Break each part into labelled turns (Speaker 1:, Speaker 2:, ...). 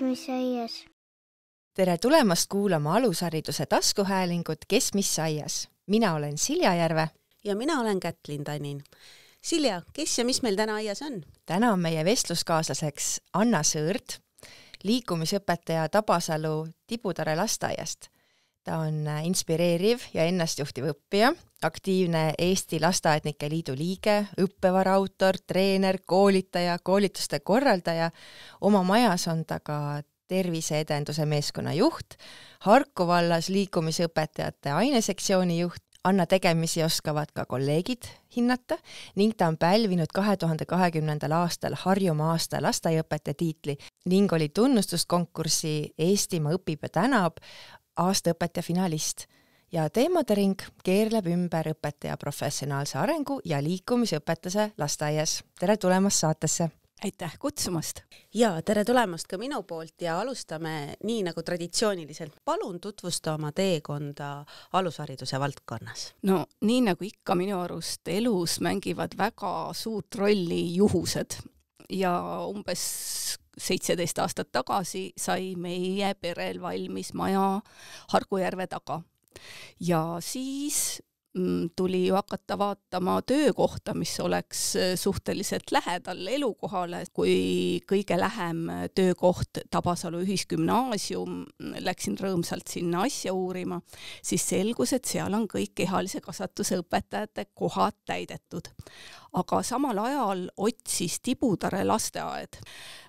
Speaker 1: mis mis aias. tere tulemast kuulama alushariduse taskuhäälingut Kes mis aias. mina olen Silja Järve. ja mina olen Kätlin Tanin. Silja, kes ja mis meil täna aias on? täna on meie vestluskaaslaseks Anna Sõõrd, liikumisõpetaja Tabasalu Tibutare lasteaiast. ta on inspireeriv ja ennastjuhtiv õppija aktiivne Eesti Lasteaednike Liidu liige, õppevara autor, treener, koolitaja, koolituste korraldaja. oma majas on ta ka terviseedenduse meeskonna juht, Harku vallas liikumisõpetajate ainesektsiooni juht, Anna tegemisi oskavad ka kolleegid hinnata ning ta on pälvinud kahe tuhande kahekümnendal aastal Harjumaa aasta lasteaiaõpetaja tiitli ning oli tunnustuskonkursi Eestimaa õpib ja tänab aasta õpetaja finalist ja teemade ring keerleb ümber õpetaja professionaalse arengu ja liikumisõpetuse lasteaias. tere tulemast saatesse! aitäh kutsumast!
Speaker 2: ja tere tulemast ka minu poolt ja alustame nii nagu traditsiooniliselt. palun tutvusta
Speaker 3: oma teekonda alushariduse
Speaker 2: valdkonnas.
Speaker 3: no nii nagu ikka minu arust elus mängivad väga suurt rolli juhused ja umbes seitseteist aastat tagasi sai meie perel valmis maja Harku järve taga ja siis mm, tuli ju hakata vaatama töökohta, mis oleks äh, suhteliselt lähedal elukohale, kui kõige lähem äh, töökoht Tabasalu Ühisgümnaasium, mm, läksin rõõmsalt sinna asja uurima, siis selgus, et seal on kõik kehalise kasvatuse õpetajate kohad täidetud aga samal ajal otsis Tibutare lasteaed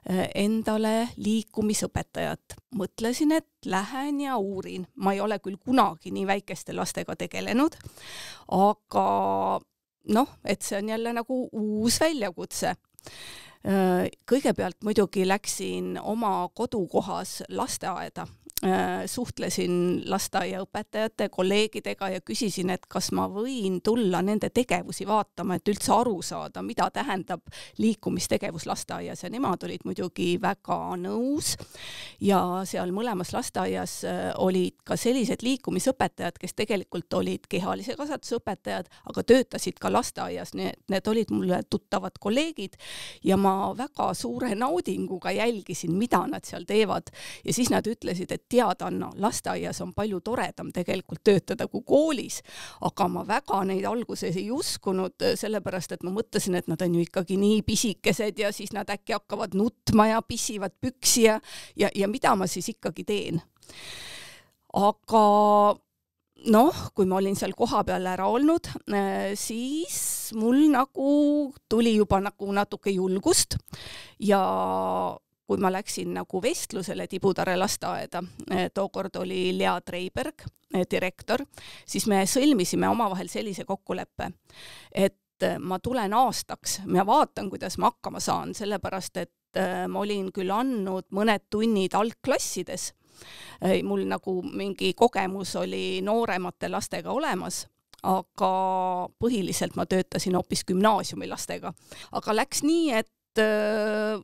Speaker 3: eh, endale liikumisõpetajat. mõtlesin, et lähen ja uurin, ma ei ole küll kunagi nii väikeste lastega tegelenud, aga noh, et see on jälle nagu uus väljakutse eh, kõigepealt muidugi läksin oma kodukohas lasteaeda Äh, suhtlesin lasteaiaõpetajate, kolleegidega ja küsisin, et kas ma võin tulla nende tegevusi vaatama, et üldse aru saada, mida tähendab liikumistegevus lasteaias ja nemad olid muidugi väga nõus. ja seal mõlemas lasteaias äh, olid ka sellised liikumisõpetajad, kes tegelikult olid kehalise kasvatuse õpetajad, aga töötasid ka lasteaias, nii et need olid mulle tuttavad kolleegid ja ma väga suure naudinguga jälgisin, mida nad seal teevad ja siis nad ütlesid, et teada anna, lasteaias on palju toredam tegelikult töötada kui koolis, aga ma väga neid alguses ei uskunud, sellepärast et ma mõtlesin, et nad on ju ikkagi nii pisikesed ja siis nad äkki hakkavad nutma ja pissivad püksi ja, ja, ja mida ma siis ikkagi teen. aga noh, kui ma olin seal kohapeal ära olnud, siis mul nagu tuli juba nagu natuke julgust ja kui ma läksin nagu vestlusele Tibutare lasteaeda, eh, tookord oli Lea Treiberg eh, direktor, siis me sõlmisime omavahel sellise kokkuleppe, et eh, ma tulen aastaks, ma vaatan, kuidas ma hakkama saan, sellepärast et ma olin küll andnud mõned tunnid algklassides, mul nagu mingi kogemus oli nooremate lastega olemas aga põhiliselt ma töötasin hoopis gümnaasiumilastega. aga läks nii, et Äh,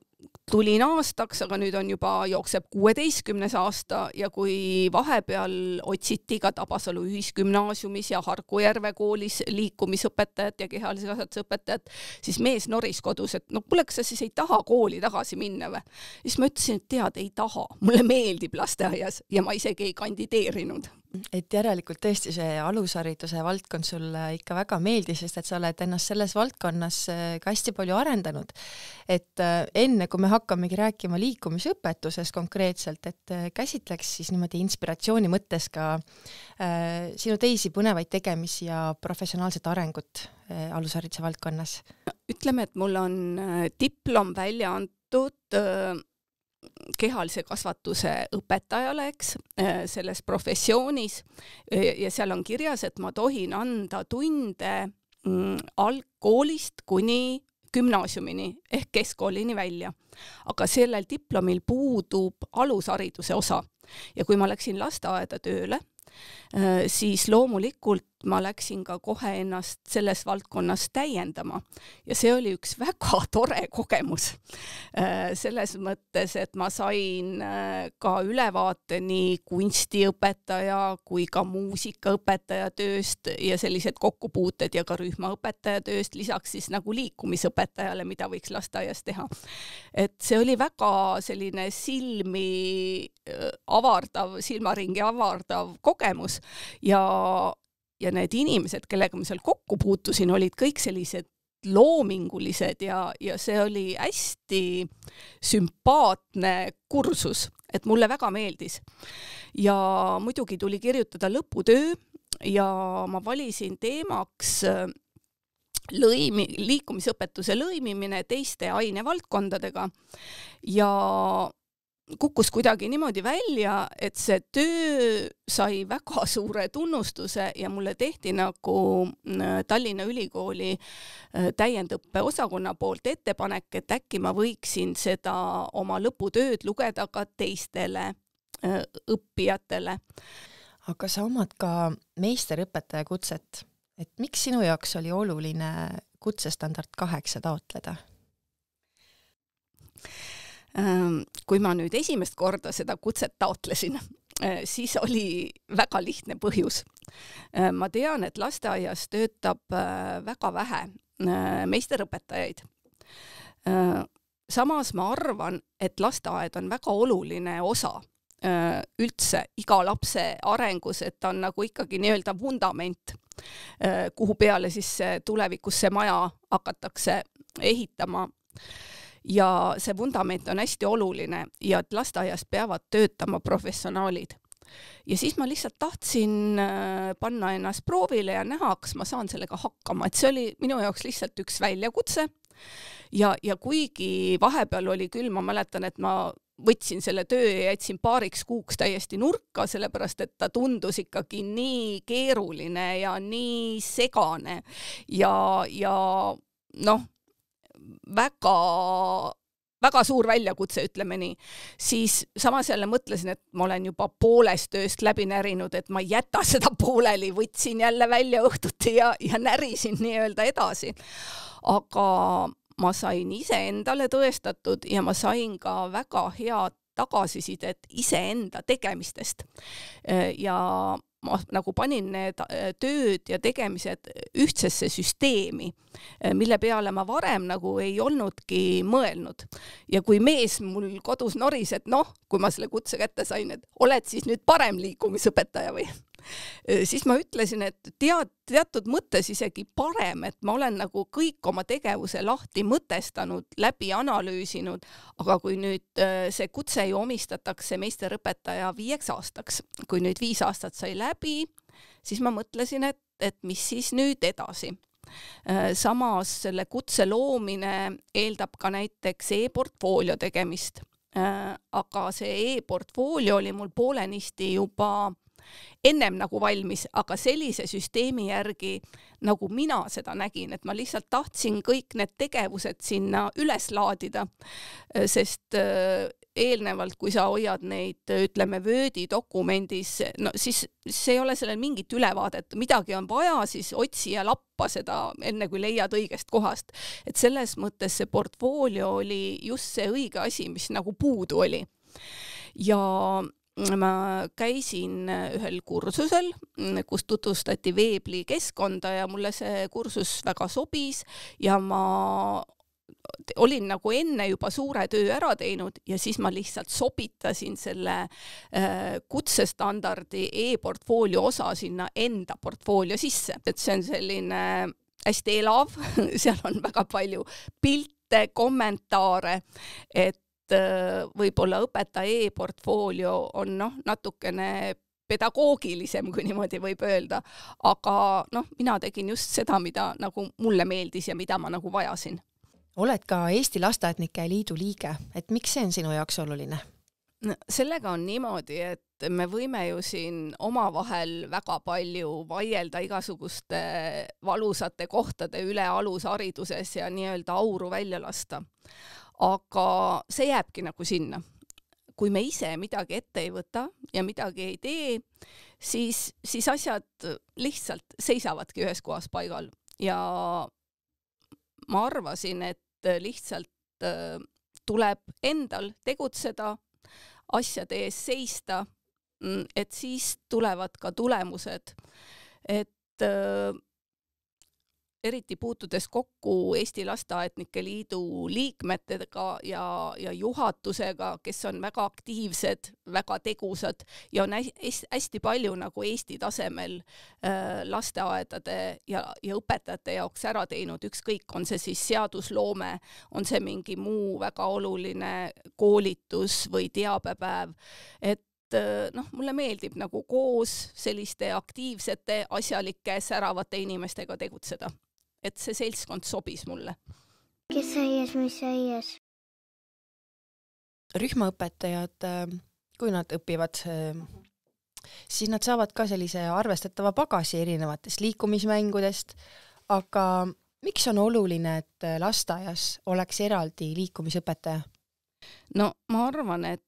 Speaker 3: tulin aastaks, aga nüüd on juba, jookseb kuueteistkümnes aasta ja kui vahepeal otsiti ka Tabasalu Ühisgümnaasiumis ja Harkujärve koolis liikumisõpetajat ja kehalise kasvatuse õpetajat, siis mees noris kodus, et no kuule, kas sa siis ei taha kooli tagasi minna või? siis ma ütlesin, et tead, ei taha, mulle meeldib lasteaias ja ma isegi ei kandideerinud
Speaker 1: et järelikult tõesti see alushariduse valdkond sulle ikka väga meeldis, sest et sa oled ennast selles valdkonnas äh, ka hästi palju arendanud. et äh, enne kui me hakkamegi rääkima liikumisõpetuses konkreetselt, et äh, käsitleks siis niimoodi inspiratsiooni mõttes ka äh, sinu teisi põnevaid tegemisi ja professionaalset arengut äh, alushariduse valdkonnas.
Speaker 3: ütleme, et mul on diplom välja antud äh kehalise kasvatuse õpetajale, eks, äh, selles professioonis äh, ja seal on kirjas, et ma tohin anda tunde mm, algkoolist kuni gümnaasiumini ehk keskkoolini välja. aga sellel diplomil puudub alushariduse osa ja kui ma läksin lasteaeda tööle, äh, siis loomulikult ma läksin ka kohe ennast selles valdkonnas täiendama ja see oli üks väga tore kogemus. Äh, selles mõttes, et ma sain äh, ka ülevaate nii kunstiõpetaja kui ka muusikaõpetaja tööst ja sellised kokkupuuted ja ka rühmaõpetaja tööst, lisaks siis nagu liikumisõpetajale, mida võiks lasteaias teha. et see oli väga selline silmi äh, avardav, silmaringi avardav kogemus ja ja need inimesed, kellega ma seal kokku puutusin, olid kõik sellised loomingulised ja, ja see oli hästi sümpaatne kursus, et mulle väga meeldis. ja muidugi tuli kirjutada lõputöö ja ma valisin teemaks äh, lõimi, liikumisõpetuse lõimimine teiste ainevaldkondadega ja kukkus kuidagi niimoodi välja, et see töö sai väga suure tunnustuse ja mulle tehti nagu mm, Tallinna Ülikooli äh, täiendõppeosakonna poolt ettepanek, et äkki ma võiksin seda oma lõputööd lugeda ka teistele äh, õppijatele.
Speaker 1: aga sa omad ka meisterõpetaja kutset, et miks sinu jaoks oli oluline kutsestandard kaheksa taotleda?
Speaker 3: Ehm, kui ma nüüd esimest korda seda kutset taotlesin, eh, siis oli väga lihtne põhjus. Eh, ma tean, et lasteaias töötab eh, väga vähe meisterõpetajaid. samas ma arvan, et lasteaed on väga oluline osa üldse iga lapse arengus, et ta on nagu ikkagi nii-öelda vundament, kuhu peale siis tulevikus see maja hakatakse ehitama ja see vundament on hästi oluline ja et lasteaias peavad töötama professionaalid ja siis ma lihtsalt tahtsin äh, panna ennast proovile ja näha, kas ma saan sellega hakkama, et see oli minu jaoks lihtsalt üks väljakutse. ja, ja kuigi vahepeal oli küll, ma mäletan, et ma võtsin selle töö ja jätsin paariks kuuks täiesti nurka, sellepärast et ta tundus ikkagi nii keeruline ja nii segane ja, ja noh väga väga suur väljakutse, ütleme nii, siis samas jälle mõtlesin, et ma olen juba poolest ööst läbi närinud, et ma ei jäta seda pooleli, võtsin jälle välja õhtuti ja, ja närisin nii-öelda edasi. aga ma sain iseendale tõestatud ja ma sain ka väga head tagasisidet iseenda tegemistest. ja ma nagu panin need äh, tööd ja tegemised ühtsesse süsteemi, äh, mille peale ma varem nagu ei olnudki mõelnud. ja kui mees mul kodus noris, et noh, kui ma selle kutse kätte sain, et oled siis nüüd parem liikumisõpetaja või Äh, siis ma ütlesin, et tead, teatud mõttes isegi parem, et ma olen nagu kõik oma tegevuse lahti mõtestanud, läbi analüüsinud, aga kui nüüd äh, see kutse ju omistatakse meisterõpetaja viieks aastaks, kui nüüd viis aastat sai läbi, siis ma mõtlesin, et, et mis siis nüüd edasi äh, samas selle kutse loomine eeldab ka näiteks e-portfoolio tegemist aga see e-portfoolio oli mul poolenisti juba ennem nagu valmis, aga sellise süsteemi järgi, nagu mina seda nägin, et ma lihtsalt tahtsin kõik need tegevused sinna üles laadida, sest äh, eelnevalt, kui sa hoiad neid, ütleme, vöödi dokumendis, no siis, siis ei ole sellel mingit ülevaadet, midagi on vaja, siis otsi ja lappa seda, enne kui leiad õigest kohast. et selles mõttes see portfoolio oli just see õige asi, mis nagu puudu oli. ja ma käisin äh, ühel kursusel, mm, kus tutvustati Veebli keskkonda ja mulle see kursus väga sobis ja ma olin nagu enne juba suure töö ära teinud ja siis ma lihtsalt sobitasin selle äh, kutsestandardi e-portfoolio osa sinna enda portfoolio sisse, et see on selline hästi elav seal on väga palju pilte, kommentaare, et Äh, võib-olla õpetaja e-portfoolio on noh, natukene pedagoogilisem, kui niimoodi võib öelda, aga noh, mina tegin just seda, mida nagu mulle meeldis ja mida ma nagu vajasin.
Speaker 1: oled ka Eesti Lasteaednike Liidu liige, et miks see on sinu jaoks oluline
Speaker 3: no,? sellega on niimoodi, et me võime ju siin omavahel väga palju vaielda igasuguste valusate kohtade üle alushariduses ja nii-öelda auru välja lasta aga see jääbki nagu sinna. kui me ise midagi ette ei võta ja midagi ei tee, siis, siis asjad lihtsalt seisavadki ühes kohas paigal ja ma arvasin, et lihtsalt äh, tuleb endal tegutseda, asjade ees seista, mm, et siis tulevad ka tulemused. et äh, eriti puutudes kokku Eesti Lasteaednike Liidu liikmetega ja, ja juhatusega, kes on väga aktiivsed, väga tegusad ja on hästi palju nagu Eesti tasemel äh, lasteaedade ja, ja õpetajate jaoks ära teinud, ükskõik, on see siis seadusloome, on see mingi muu väga oluline koolitus või teabepäev, et äh, noh, mulle meeldib nagu koos selliste aktiivsete, asjalike, säravate inimestega tegutseda et see seltskond
Speaker 1: sobis mulle. kes aias, mis aias? rühmaõpetajad, äh, kui nad õpivad, äh, siis nad saavad ka sellise arvestatava pagasi erinevatest liikumismängudest, aga miks on oluline, et äh, lasteaias oleks eraldi liikumisõpetaja? no
Speaker 3: ma arvan, et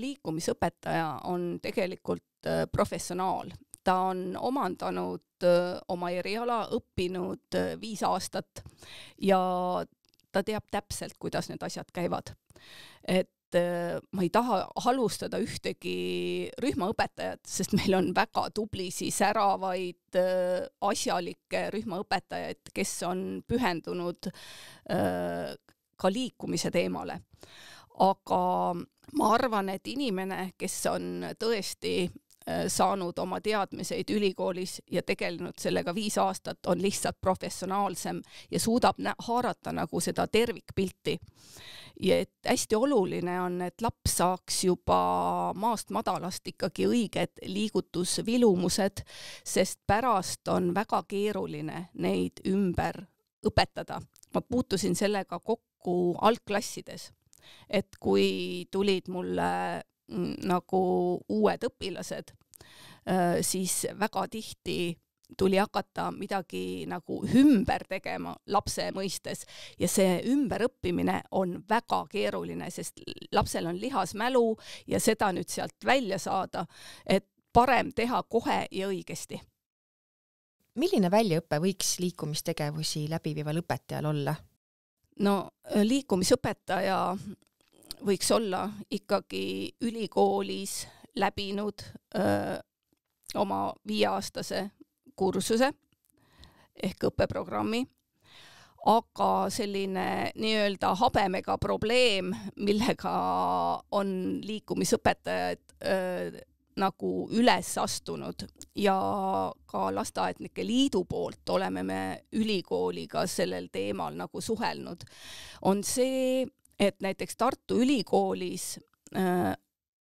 Speaker 3: liikumisõpetaja on tegelikult professionaal, ta on omandanud oma eriala, õppinud viis aastat ja ta teab täpselt, kuidas need asjad käivad. et ma ei taha halvustada ühtegi rühmaõpetajat, sest meil on väga tublisi, säravaid, asjalikke rühmaõpetajaid, kes on pühendunud ka liikumise teemale. aga ma arvan, et inimene, kes on tõesti Äh, saanud oma teadmiseid ülikoolis ja tegelenud sellega viis aastat, on lihtsalt professionaalsem ja suudab haarata nagu seda tervikpilti. ja et hästi oluline on, et laps saaks juba maast madalast ikkagi õiged liigutusvilumused, sest pärast on väga keeruline neid ümber õpetada. ma puutusin sellega kokku algklassides et kui tulid mulle Mm, nagu uued õpilased, äh, siis väga tihti tuli hakata midagi nagu ümber tegema lapse mõistes ja see ümberõppimine on väga keeruline, sest lapsel on lihas mälu ja seda nüüd sealt välja saada, et parem teha kohe ja õigesti.
Speaker 1: milline väljaõpe võiks liikumistegevusi läbiviival õpetajal olla?
Speaker 3: no äh, liikumisõpetaja võiks olla ikkagi ülikoolis läbinud öö, oma viieaastase kursuse ehk õppeprogrammi, aga selline nii-öelda habemega probleem, millega on liikumisõpetajad öö, nagu üles astunud ja ka Lasteaednike Liidu poolt oleme me ülikooliga sellel teemal nagu suhelnud, on see, et näiteks Tartu Ülikoolis äh,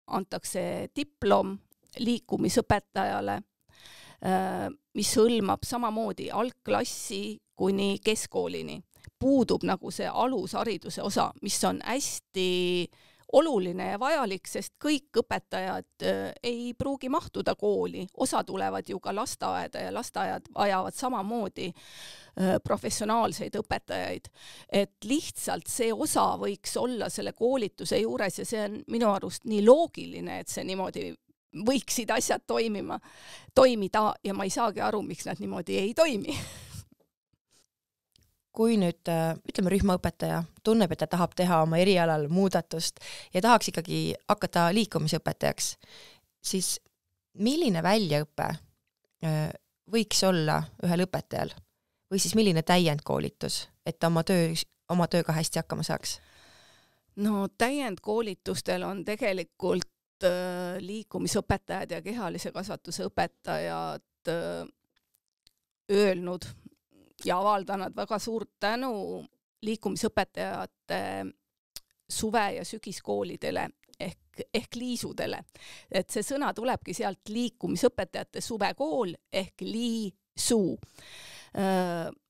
Speaker 3: antakse diplom liikumisõpetajale äh,, mis hõlmab samamoodi algklassi kuni keskkoolini. puudub nagu see alushariduse osa, mis on hästi äh, oluline ja vajalik, sest kõik õpetajad äh, ei pruugi mahtuda kooli, osa tulevad ju ka lasteaeda ja lasteaiad vajavad samamoodi
Speaker 1: äh,
Speaker 3: professionaalseid õpetajaid. et lihtsalt see osa võiks olla selle koolituse juures ja see on minu arust nii loogiline, et see niimoodi võiksid asjad toimima, toimida ja ma ei saagi aru, miks nad niimoodi ei toimi
Speaker 1: kui nüüd äh, ütleme, rühmaõpetaja tunneb, et ta tahab teha oma erialal muudatust ja tahaks ikkagi hakata liikumisõpetajaks, siis milline väljaõpe äh, võiks olla ühel õpetajal või siis milline täiendkoolitus, et ta oma töö, oma tööga hästi hakkama saaks?
Speaker 3: no täiendkoolitustel on tegelikult äh, liikumisõpetajad ja kehalise kasvatuse õpetajad öelnud ja avaldan nad väga suurt tänu liikumisõpetajate suve- ja sügiskoolidele ehk, ehk liisudele. et see sõna tulebki sealt liikumisõpetajate suvekool ehk liisu,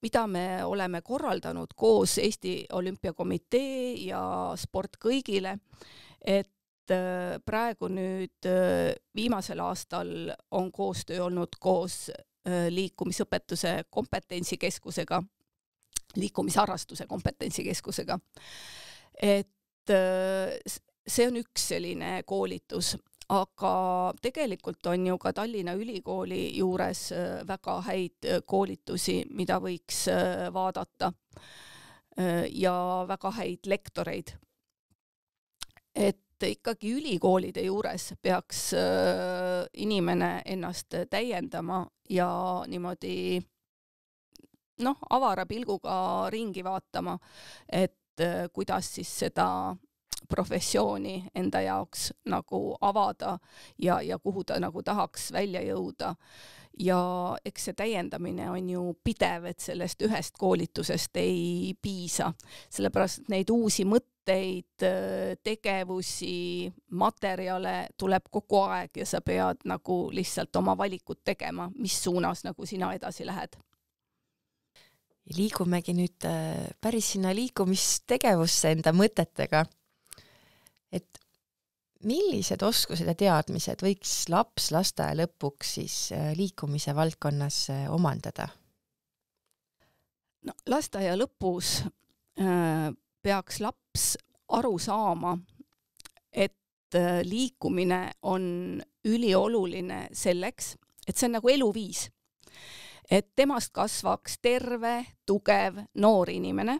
Speaker 3: mida me oleme korraldanud koos Eesti Olümpiakomitee ja Sport kõigile, et praegu nüüd viimasel aastal on koostöö olnud koos Äh, liikumisõpetuse kompetentsikeskusega, liikumisharrastuse kompetentsikeskusega. et äh, see on üks selline koolitus, aga tegelikult on ju ka Tallinna Ülikooli juures äh, väga häid koolitusi, mida võiks vaadata ja väga häid lektoreid. et et ikkagi ülikoolide juures peaks äh, inimene ennast täiendama ja niimoodi noh, avara pilguga ringi vaatama, et äh, kuidas siis seda professiooni enda jaoks nagu avada ja, ja kuhu ta nagu tahaks välja jõuda. ja eks see täiendamine on ju pidev, et sellest ühest koolitusest ei piisa, sellepärast et neid uusi mõtteid mõtteid, äh, tegevusi, materjale tuleb kogu aeg ja sa pead nagu lihtsalt oma valikud tegema, mis suunas nagu sina edasi lähed.
Speaker 1: liigumegi nüüd äh, päris sinna liikumistegevusse enda mõtetega. et millised oskused ja teadmised võiks laps lasteaia lõpuks siis äh, liikumise valdkonnas omandada?
Speaker 3: no lasteaia lõpus äh, peaks laps laps aru saama, et äh, liikumine on ülioluline selleks, et see on nagu eluviis. et temast kasvaks terve, tugev, noor inimene,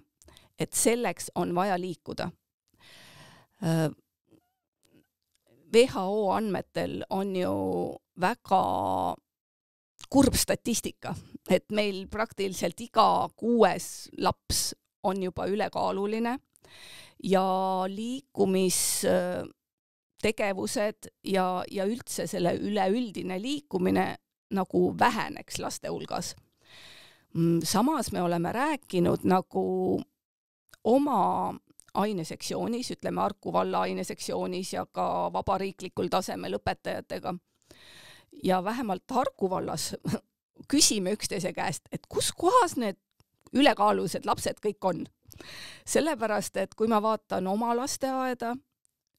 Speaker 3: et selleks on vaja liikuda. WHO äh, andmetel on ju väga kurb statistika, et meil praktiliselt iga kuues laps on juba ülekaaluline ja liikumistegevused ja, ja üldse selle üleüldine liikumine nagu väheneks laste hulgas. Mm, samas me oleme rääkinud nagu oma ainesektsioonis, ütleme Harku valla ainesektsioonis ja ka vabariiklikul tasemel õpetajatega. ja vähemalt Harku vallas küsime üksteise käest, et kus kohas need ülekaalulised lapsed kõik on sellepärast, et kui ma vaatan oma lasteaeda,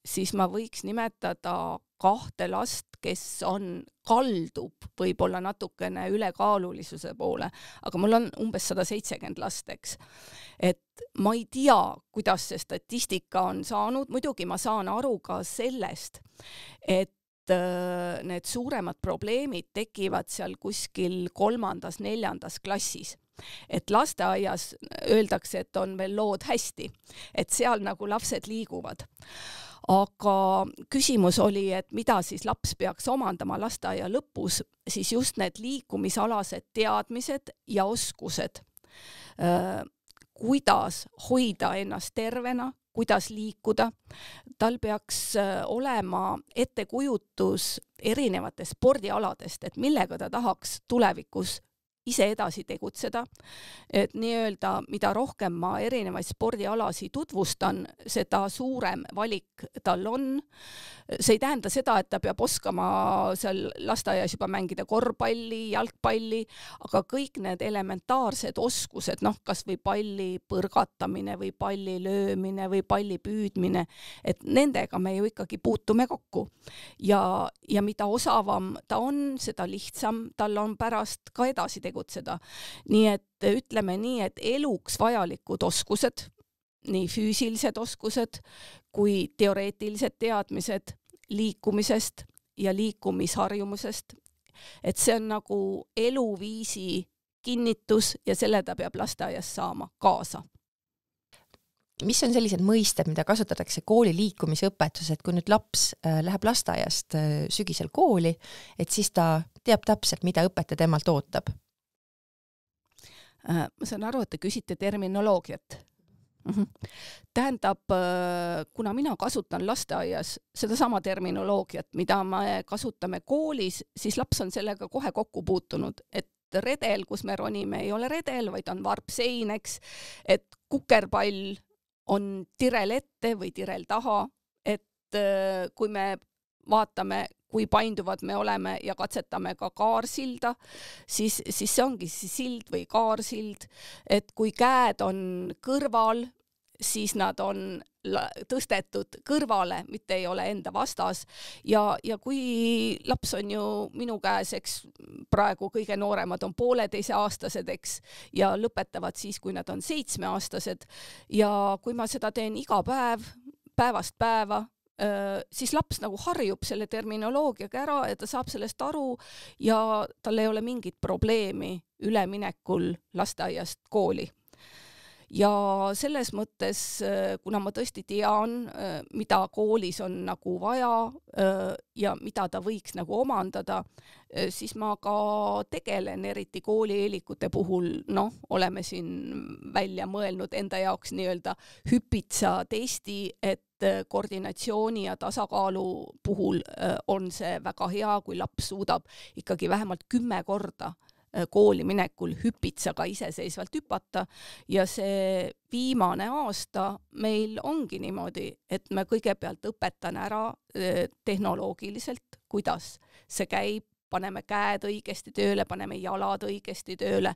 Speaker 3: siis ma võiks nimetada kahte last, kes on, kaldub võib-olla natukene ülekaalulisuse poole, aga mul on umbes sada seitsekümmend last, eks. et ma ei tea, kuidas see statistika on saanud, muidugi ma saan aru ka sellest, et äh, need suuremad probleemid tekivad seal kuskil kolmandas-neljandas klassis et lasteaias öeldakse, et on veel lood hästi, et seal nagu lapsed liiguvad aga küsimus oli, et mida siis laps peaks omandama lasteaia lõpus, siis just need liikumisalased teadmised ja oskused. kuidas hoida ennast tervena, kuidas liikuda, tal peaks olema ettekujutus erinevate spordialadest, et millega ta tahaks tulevikus ise edasi tegutseda. et nii-öelda, mida rohkem ma erinevaid spordialasid tutvustan, seda suurem valik tal on. see ei tähenda seda, et ta peab oskama seal lasteaias juba mängida korvpalli, jalgpalli, aga kõik need elementaarsed oskused, noh, kasvõi palli põrgatamine või palli löömine või palli püüdmine, et nendega me ju ikkagi puutume kokku ja, ja mida osavam ta on, seda lihtsam tal on pärast ka edasi tegutseda tegutseda. nii et eh, ütleme nii, et eluks vajalikud oskused, nii füüsilised oskused kui teoreetilised teadmised liikumisest ja liikumisharjumusest. et see on nagu eluviisi kinnitus ja selle ta peab lasteaias saama kaasa
Speaker 1: mis on sellised mõisted, mida kasutatakse kooli liikumisõpetus, et kui nüüd laps äh, läheb lasteaiast äh, sügisel kooli, et siis ta teab täpselt, mida õpetaja temalt ootab Äh,
Speaker 3: ma saan aru, et te küsite terminoloogiat Mm -hmm. tähendab, äh, kuna mina kasutan lasteaias sedasama terminoloogiat, mida me kasutame koolis, siis laps on sellega kohe kokku puutunud, et redel, kus me ronime, ei ole redel, vaid on varpsein, eks, et kukerpall on tirel ette või tirel taha, et äh, kui me vaatame, kui painduvad me oleme ja katsetame ka kaarsilda, siis, siis see ongi siis sild või kaarsild, et kui käed on kõrval, siis nad on tõstetud kõrvale, mitte ei ole enda vastas ja, ja kui laps on ju minu käes, eks praegu kõige nooremad on pooleteiseaastased, eks, ja lõpetavad siis, kui nad on seitsmeaastased ja kui ma seda teen iga päev, päevast päeva, Äh, siis laps nagu harjub selle terminoloogiaga ära ja ta saab sellest aru ja tal ei ole mingit probleemi üleminekul lasteaiast kooli ja selles mõttes, äh, kuna ma tõesti tean, äh, mida koolis on nagu vaja äh, ja mida ta võiks nagu omandada, siis ma ka tegelen eriti koolieelikute puhul, noh, oleme siin välja mõelnud enda jaoks nii-öelda hüpitsatesti, et koordinatsiooni ja tasakaalu puhul on see väga hea, kui laps suudab ikkagi vähemalt kümme korda äh, Äh, kooli minekul hüpitsaga iseseisvalt hüpata ja see viimane aasta meil ongi niimoodi, et me kõigepealt õpetan ära äh, tehnoloogiliselt, kuidas see käib, paneme käed õigesti tööle, paneme jalad õigesti tööle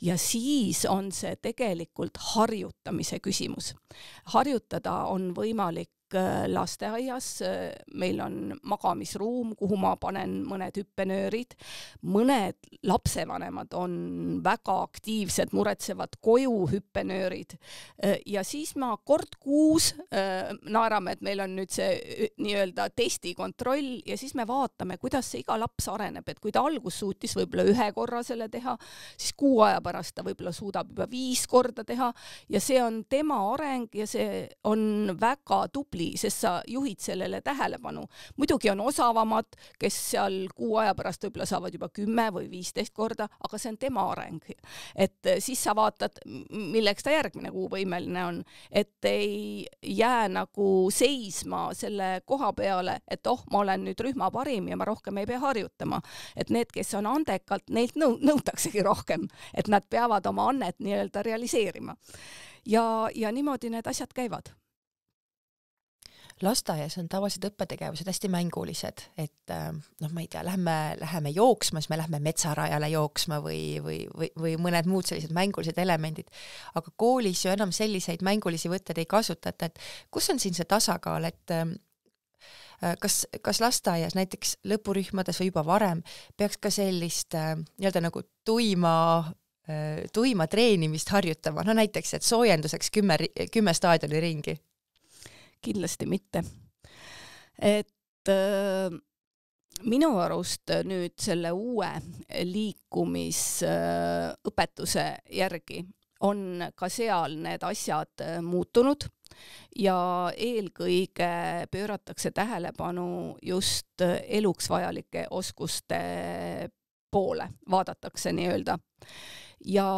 Speaker 3: ja siis on see tegelikult harjutamise küsimus. harjutada on võimalik Äh, lasteaias, äh, meil on magamisruum, kuhu ma panen mõned hüppenöörid, mõned lapsevanemad on väga aktiivsed, muretsevad koju hüppenöörid äh, ja siis ma kord kuus naerame, et meil on nüüd see nii-öelda testikontroll ja siis me vaatame, kuidas see iga laps areneb, et kui ta alguses suutis võib-olla ühe korra selle teha, siis kuu aja pärast ta võib-olla suudab juba viis korda teha ja see on tema areng ja see on väga tubli huvi, sest sa juhid sellele tähelepanu. muidugi on osavamad, kes seal kuu aja pärast võib-olla saavad juba kümme või viisteist korda, aga see on tema areng. et eh, siis sa vaatad, milleks ta järgmine kuu võimeline on, et ei jää nagu seisma selle koha peale, et oh, ma olen nüüd rühma parim ja ma rohkem ei pea harjutama. et need, kes on andekalt, neilt nõu-, nõutaksegi rohkem, et nad peavad oma annet nii-öelda realiseerima. ja, ja niimoodi need asjad käivad
Speaker 1: lasteaias on tavaliselt õppetegevused hästi mängulised, et äh, noh, ma ei tea, lähme, läheme jooksma, siis me lähme metsarajale jooksma või, või, või, või mõned muud sellised mängulised elemendid. aga koolis ju enam selliseid mängulisi võtteid ei kasutata, et kus on siin see tasakaal, et äh, äh, kas, kas lasteaias näiteks lõpurühmades või juba varem peaks ka sellist nii-öelda nagu tuima tuima treenimist harjutama, no näiteks, et soojenduseks kümme, kümme staadioni ringi kindlasti mitte.
Speaker 3: et äh, minu arust nüüd selle uue liikumisõpetuse järgi on ka seal need asjad muutunud ja eelkõige pööratakse tähelepanu just eluks vajalike oskuste poole, vaadatakse nii-öelda. ja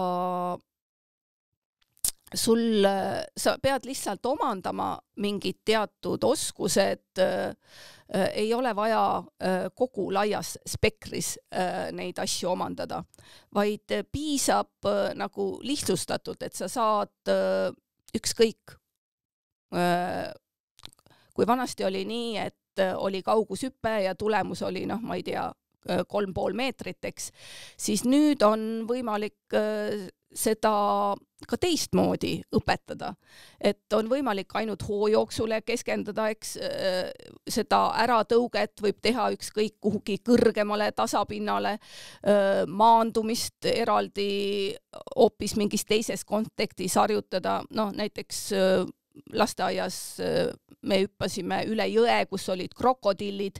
Speaker 3: sul, äh, sa pead lihtsalt omandama mingid teatud oskused äh, äh,, ei ole vaja äh, kogu laias spektris äh, neid asju omandada, vaid piisab äh, nagu lihtsustatult, et sa saad äh, ükskõik äh,. kui vanasti oli nii, et äh, oli kaugushüpe ja tulemus oli noh, ma ei tea, kolm pool meetrit, eks, siis nüüd on võimalik äh, seda ka teistmoodi õpetada, et on võimalik ainult hoo jooksule keskenduda, eks äh, seda äratõuget võib teha ükskõik kuhugi kõrgemale tasapinnale, äh, maandumist eraldi hoopis mingis teises kontekstis harjutada, noh näiteks äh, lasteaias me hüppasime üle jõe, kus olid krokodillid,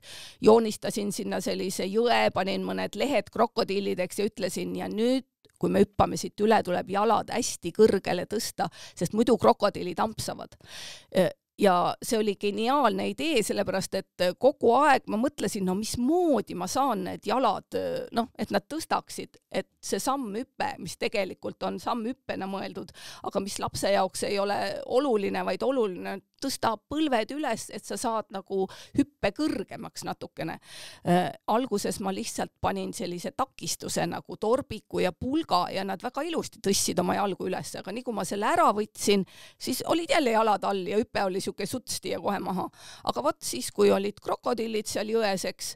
Speaker 3: joonistasin sinna sellise jõe, panin mõned lehed krokodillideks ja ütlesin ja nüüd kui me hüppame siit üle, tuleb jalad hästi kõrgele tõsta, sest muidu krokodillid ampsavad ja see oli geniaalne idee, sellepärast et äh, kogu aeg ma mõtlesin, no mismoodi ma saan need jalad, äh, noh, et nad tõstaksid, et see sammhüpe, mis tegelikult on sammhüppena mõeldud, aga mis lapse jaoks ei ole oluline, vaid oluline on tõsta põlved üles, et sa saad nagu hüppe kõrgemaks natukene äh,. alguses ma lihtsalt panin sellise takistuse nagu torbiku ja pulga ja nad väga ilusti tõstsid oma jalgu üles, aga nii kui ma selle ära võtsin, siis olid jälle jalad all ja hüpe oli sihuke sutsti ja kohe maha. aga vot siis, kui olid krokodillid seal jões, eks,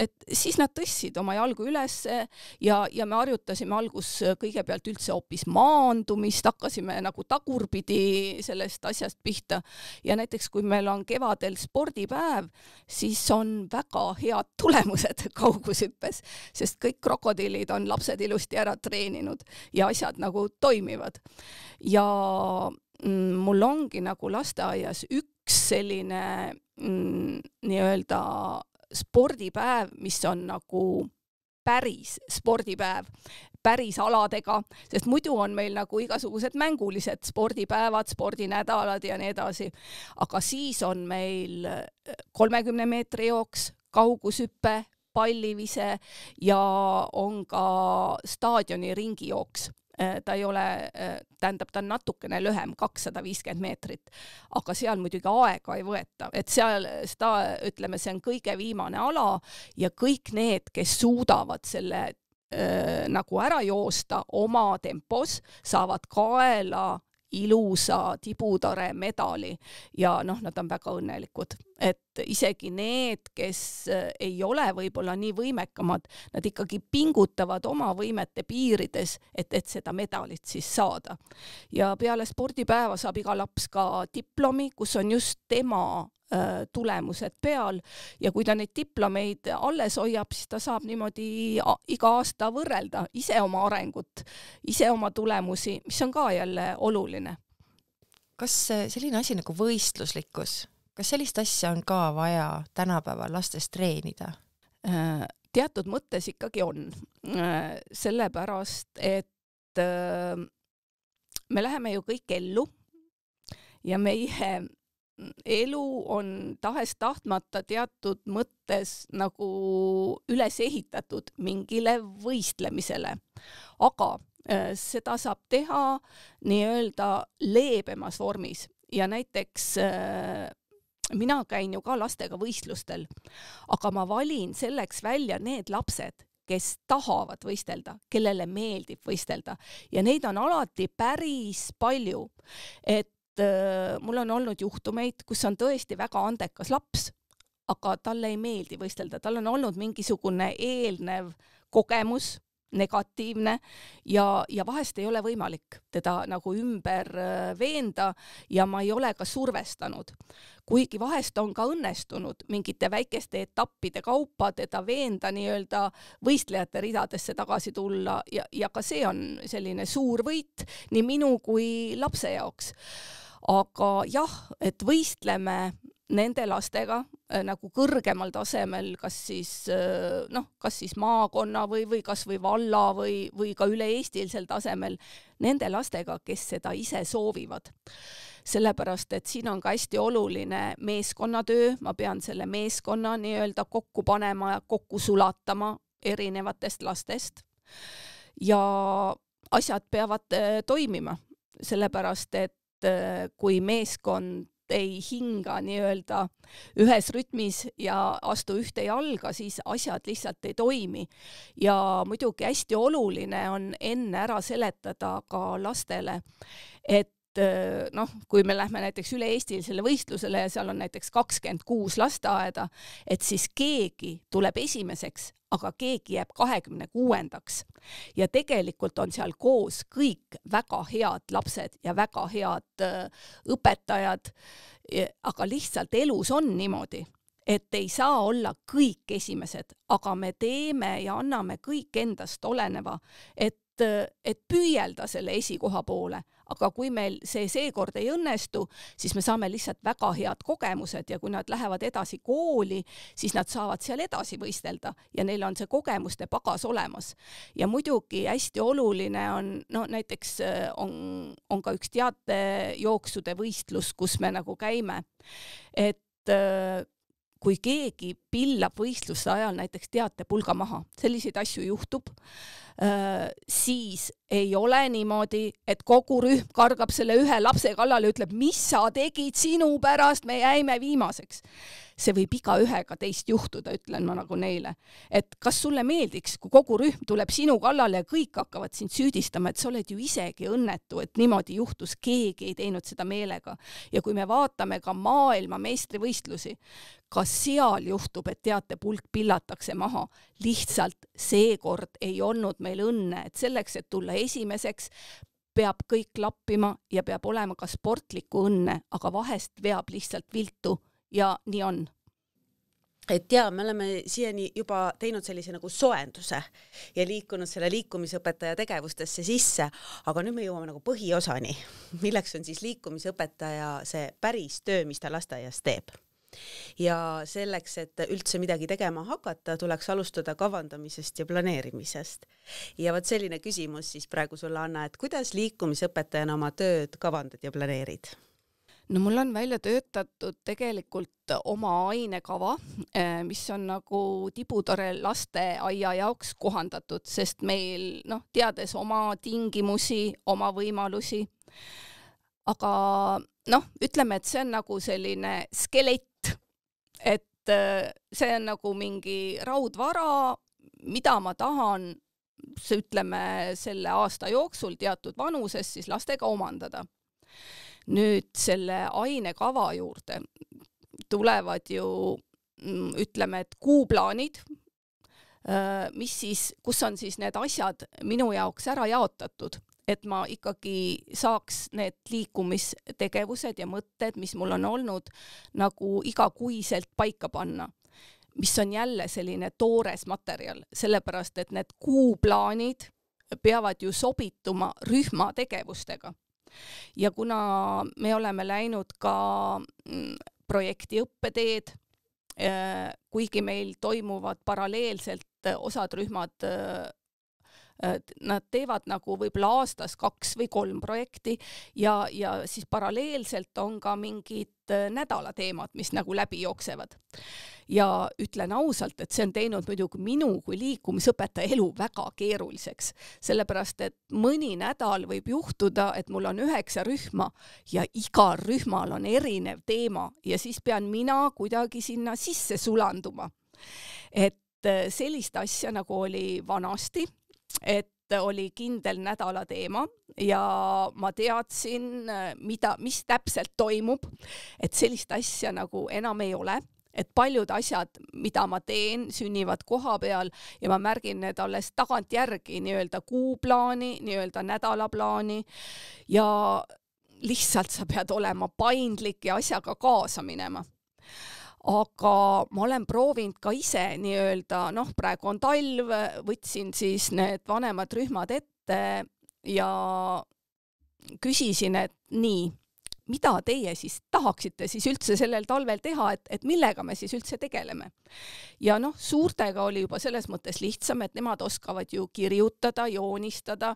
Speaker 3: et siis nad tõstsid oma jalgu ülesse ja, ja me harjutasime algus kõigepealt üldse hoopis maandumist, hakkasime nagu tagurpidi sellest asjast pihta ja näiteks kui meil on kevadel spordipäev, siis on väga head tulemused kaugushüppes, sest kõik krokodillid on lapsed ilusti ära treeninud ja asjad nagu toimivad. ja Mm, mul ongi nagu lasteaias üks selline mm, nii-öelda spordipäev, mis on nagu päris spordipäev, päris aladega, sest muidu on meil nagu igasugused mängulised spordipäevad, spordinädalad ja nii edasi. aga siis on meil äh, kolmekümne meetri jooks, kaugushüpe, pallivise ja on ka staadioni ringijooks. Äh, ta ei ole, äh, tähendab, ta on natukene lühem, kakssada viiskümmend meetrit, aga seal muidugi aega ei võeta, et seal seda, ütleme, see on kõige viimane ala ja kõik need, kes suudavad selle öö, äh, nagu ära joosta oma tempos, saavad kaela ilusa tibutare medali ja noh, nad on väga õnnelikud, et isegi need, kes eh, ei ole võib-olla nii võimekamad, nad ikkagi pingutavad oma võimete piirides, et, et seda medalit siis saada. ja peale spordipäeva saab iga laps ka diplomi, kus on just tema Äh, tulemused peal ja kui ta neid diplomeid alles hoiab, siis ta saab niimoodi iga aasta võrrelda ise oma arengut, ise oma tulemusi, mis on ka jälle oluline.
Speaker 1: kas äh, selline asi nagu võistluslikkus, kas sellist asja on ka vaja tänapäeval lastes treenida? Äh,
Speaker 3: teatud mõttes ikkagi on, sellepärast et me läheme ju kõik ellu ja meie elu on tahes-tahtmata teatud mõttes nagu üles ehitatud mingile võistlemisele. aga äh, seda saab teha nii-öelda leebemas vormis ja näiteks äh, mina käin ju ka lastega võistlustel, aga ma valin selleks välja need lapsed, kes tahavad võistelda, kellele meeldib võistelda ja neid on alati päris palju. et Äh, mul on olnud juhtumeid, kus on tõesti väga andekas laps, aga talle ei meeldi võistelda, tal on olnud mingisugune eelnev kogemus, negatiivne ja, ja vahest ei ole võimalik teda nagu ümber äh, veenda ja ma ei ole ka survestanud. kuigi vahest on ka õnnestunud mingite väikeste etappide kaupa teda veenda nii-öelda võistlejate ridadesse tagasi tulla ja, ja ka see on selline suur võit nii minu kui lapse jaoks aga jah, et võistleme nende lastega äh, nagu kõrgemal tasemel, kas siis äh, noh, kas siis maakonna või, või kasvõi valla või, või ka üle-eestilisel tasemel nende lastega, kes seda ise soovivad. sellepärast, et siin on ka hästi oluline meeskonnatöö, ma pean selle meeskonna nii-öelda kokku panema ja kokku sulatama erinevatest lastest. ja asjad peavad äh, toimima sellepärast et Äh, kui meeskond ei hinga nii-öelda ühes rütmis ja astu ühte jalga, siis asjad lihtsalt ei toimi. ja muidugi hästi oluline on enne ära seletada ka lastele, et Eh, noh, kui me lähme näiteks üle-eestilisele võistlusele ja seal on näiteks kakskümmend kuus lasteaeda, et siis keegi tuleb esimeseks, aga keegi jääb kahekümne kuuendaks. ja tegelikult on seal koos kõik väga head lapsed ja väga head eh, õpetajad. aga lihtsalt elus on niimoodi et ei saa olla kõik esimesed, aga me teeme ja anname kõik endast oleneva, et, eh, et püüelda selle esikoha poole aga kui meil see seekord ei õnnestu, siis me saame lihtsalt väga head kogemused ja kui nad lähevad edasi kooli, siis nad saavad seal edasi võistelda ja neil on see kogemuste pagas olemas. ja muidugi hästi oluline on, no näiteks äh, on, on ka üks teatejooksude võistlus, kus me nagu käime, et äh, kui keegi pillab võistluste ajal näiteks teatepulga maha, selliseid asju juhtub Äh, siis ei ole niimoodi, et kogu rühm kargab selle ühe lapse kallale, ütleb, mis sa tegid, sinu pärast me jäime viimaseks. see võib igaühega teist juhtuda, ütlen ma nagu neile. et kas sulle meeldiks, kui kogu rühm tuleb sinu kallale ja kõik hakkavad sind süüdistama, et sa oled ju isegi õnnetu, et niimoodi juhtus, keegi ei teinud seda meelega. ja kui me vaatame ka maailmameistrivõistlusi, ka seal juhtub, et teatepulk pillatakse maha. lihtsalt seekord ei olnud me meil õnne, et selleks, et tulla esimeseks, peab kõik klappima ja peab olema ka sportlikku õnne, aga vahest veab lihtsalt viltu ja nii on
Speaker 2: et ja me oleme siiani juba teinud sellise nagu soenduse ja liikunud selle liikumisõpetaja tegevustesse sisse, aga nüüd me jõuame nagu põhiosani, milleks on siis liikumisõpetaja see päris töö, mis ta lasteaias teeb ja selleks, et üldse midagi tegema hakata, tuleks alustada kavandamisest ja planeerimisest. ja vot selline küsimus siis praegu sulle, Anna, et kuidas liikumisõpetajana oma tööd kavandad ja planeerid?
Speaker 3: no mul on välja töötatud tegelikult oma ainekava, eh, mis on nagu tibutore lasteaia jaoks kohandatud, sest meil noh, teades oma tingimusi, oma võimalusi, aga noh, ütleme, et see on nagu selline skelett, et äh, see on nagu mingi raudvara, mida ma tahan, ütleme selle aasta jooksul teatud vanuses siis lastega omandada. nüüd selle ainekava juurde tulevad ju mm, ütleme, et kuuplaanid, äh, mis siis, kus on siis need asjad minu jaoks ära jaotatud, et ma ikkagi saaks need liikumistegevused ja mõtted, mis mul on olnud, nagu igakuiselt paika panna mis on jälle selline toores materjal, sellepärast et need kuuplaanid peavad ju sobituma rühma tegevustega. ja kuna me oleme läinud ka mm, projekti õppeteed, äh, kuigi meil toimuvad paralleelselt osad rühmad äh, Äh, nad teevad nagu võib-olla aastas kaks või kolm projekti ja, ja siis paralleelselt on ka mingid äh, nädala teemad, mis nagu läbi jooksevad. ja ütlen ausalt, et see on teinud muidugi minu kui liikumisõpetaja elu väga keeruliseks, sellepärast et mõni nädal võib juhtuda, et mul on üheksa rühma ja igal rühmal on erinev teema ja siis pean mina kuidagi sinna sisse sulanduma. et äh, sellist asja nagu oli vanasti et oli kindel nädala teema ja ma teadsin, mida, mis täpselt toimub, et sellist asja nagu enam ei ole et paljud asjad, mida ma teen, sünnivad koha peal ja ma märgin need alles tagantjärgi nii-öelda kuuplaani, nii-öelda nädalaplaani ja lihtsalt sa pead olema paindlik ja asjaga kaasa minema aga ma olen proovinud ka ise nii-öelda, noh, praegu on talv, võtsin siis need vanemad rühmad ette ja küsisin, et nii mida teie siis tahaksite siis üldse sellel talvel teha, et, et millega me siis üldse tegeleme. ja noh, suurtega oli juba selles mõttes lihtsam, et nemad oskavad ju kirjutada, joonistada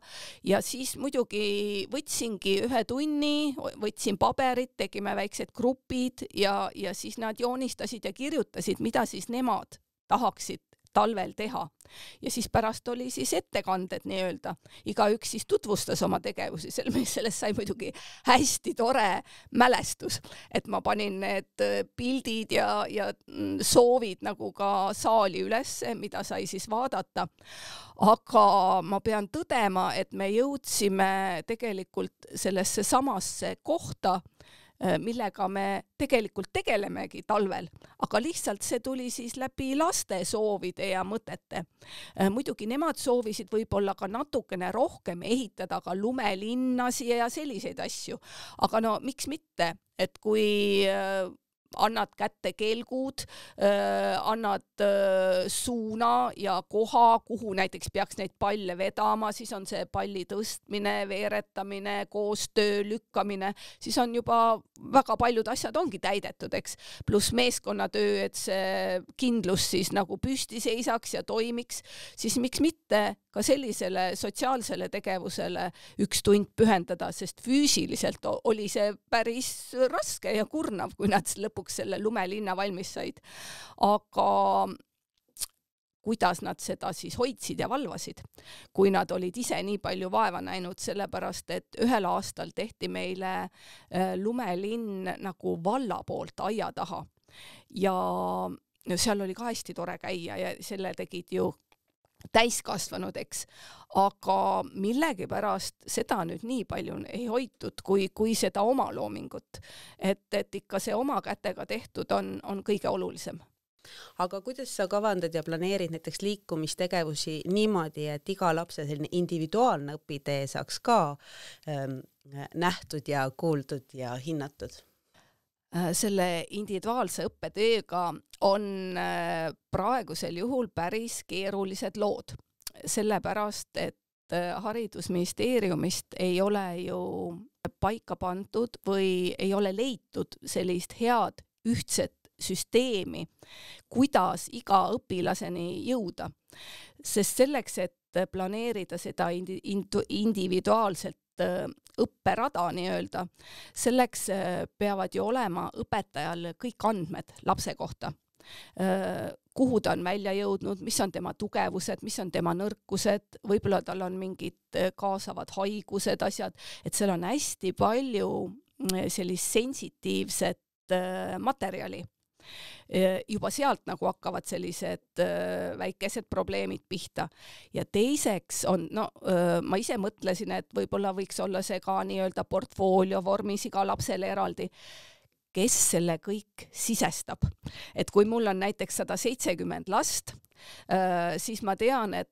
Speaker 3: ja siis muidugi võtsingi ühe tunni, võtsin paberit, tegime väiksed grupid ja, ja siis nad joonistasid ja kirjutasid, mida siis nemad tahaksid talvel teha. ja siis pärast oli siis ettekanded nii-öelda, igaüks siis tutvustas oma tegevusi, sellest sai muidugi hästi tore mälestus, et ma panin need äh, pildid ja, ja mm, soovid nagu ka saali ülesse, mida sai siis vaadata. aga ma pean tõdema, et me jõudsime tegelikult sellesse samasse kohta, Äh, millega me tegelikult tegelemegi talvel, aga lihtsalt see tuli siis läbi laste soovide ja mõtete. Äh, muidugi nemad soovisid võib-olla ka natukene rohkem ehitada ka lumelinnasid ja selliseid asju, aga no miks mitte, et kui äh, annad kätte kelgud, annad suuna ja koha, kuhu näiteks peaks neid palle vedama, siis on see palli tõstmine, veeretamine, koostöö lükkamine, siis on juba väga paljud asjad ongi täidetud, eks, pluss meeskonnatöö, et see kindlus siis nagu püsti seisaks ja toimiks, siis miks mitte ka sellisele sotsiaalsele tegevusele üks tund pühendada, sest füüsiliselt oli see päris raske ja kurnav, kui nad lõpuks lõpuks selle lumelinna valmis said. aga kuidas nad seda siis hoidsid ja valvasid, kui nad olid ise nii palju vaeva näinud, sellepärast et ühel aastal tehti meile äh, lumelinn nagu valla poolt aia taha ja no seal oli ka hästi tore käia ja selle tegid ju täiskasvanud, eks, aga millegipärast seda nüüd nii palju ei hoitud, kui, kui seda oma loomingut. et, et ikka see oma kätega tehtud on, on kõige olulisem
Speaker 2: aga kuidas sa kavandad ja planeerid näiteks liikumistegevusi niimoodi, et iga lapse selline individuaalne õpitee saaks ka ähm, nähtud ja kuuldud
Speaker 3: ja hinnatud? Äh, selle individuaalse õppetööga on äh, praegusel juhul päris keerulised lood, sellepärast et äh, haridusministeeriumist ei ole ju paika pandud või ei ole leitud sellist head ühtset süsteemi, kuidas iga õpilaseni jõuda. sest selleks, et planeerida seda indi-, individuaalselt Äh, õpperada nii-öelda, selleks äh, peavad ju olema õpetajal kõik andmed lapse kohta äh, kuhu ta on välja jõudnud, mis on tema tugevused, mis on tema nõrkused, võib-olla tal on mingid kaasavad haigused, asjad, et seal on hästi palju mm, sellist sensitiivset materjali juba sealt nagu hakkavad sellised väikesed probleemid pihta. ja teiseks on, no ma ise mõtlesin, et võib-olla võiks olla see ka nii-öelda portfoolio vormis iga lapsele eraldi kes selle kõik sisestab. et kui mul on näiteks sada seitsekümmend last, siis ma tean, et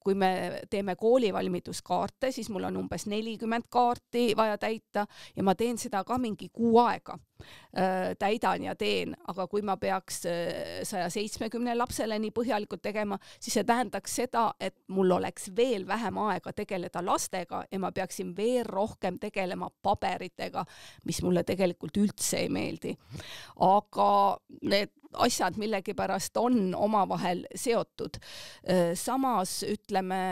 Speaker 3: kui me teeme koolivalmiduskaarte, siis mul on umbes nelikümmend kaarti vaja täita ja ma teen seda ka mingi kuu aega. Äh, täidan ja teen, aga kui ma peaks äh, saja seitsmekümne lapsele nii põhjalikult tegema, siis see tähendaks seda, et mul oleks veel vähem aega tegeleda lastega ja ma peaksin veel rohkem tegelema paberitega, mis mulle tegelikult üldse ei meeldi. aga need asjad millegipärast on omavahel seotud. Äh, samas ütleme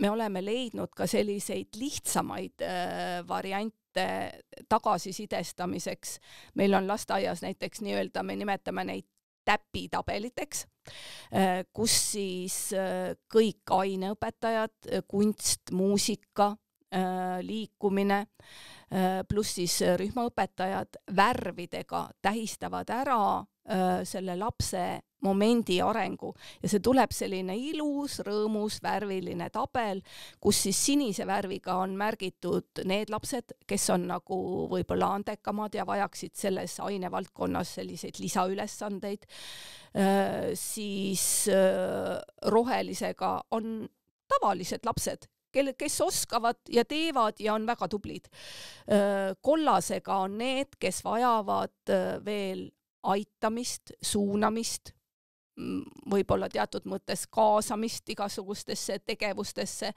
Speaker 3: me oleme leidnud ka selliseid lihtsamaid äh, variante, mõtete tagasisidestamiseks. meil on lasteaias näiteks nii-öelda, me nimetame neid täpitabeliteks, äh, kus siis äh, kõik aineõpetajad, äh, kunst, muusika, liikumine, pluss siis rühmaõpetajad värvidega tähistavad ära selle lapse momendi arengu ja see tuleb selline ilus, rõõmus, värviline tabel, kus siis sinise värviga on märgitud need lapsed, kes on nagu võib-olla andekamad ja vajaksid selles ainevaldkonnas selliseid lisaülesandeid, äh, siis äh, rohelisega on tavalised lapsed, kelle, kes oskavad ja teevad ja on väga tublid. Äh, kollasega on need, kes vajavad veel aitamist, suunamist, Mm, võib-olla teatud mõttes kaasamist igasugustesse tegevustesse,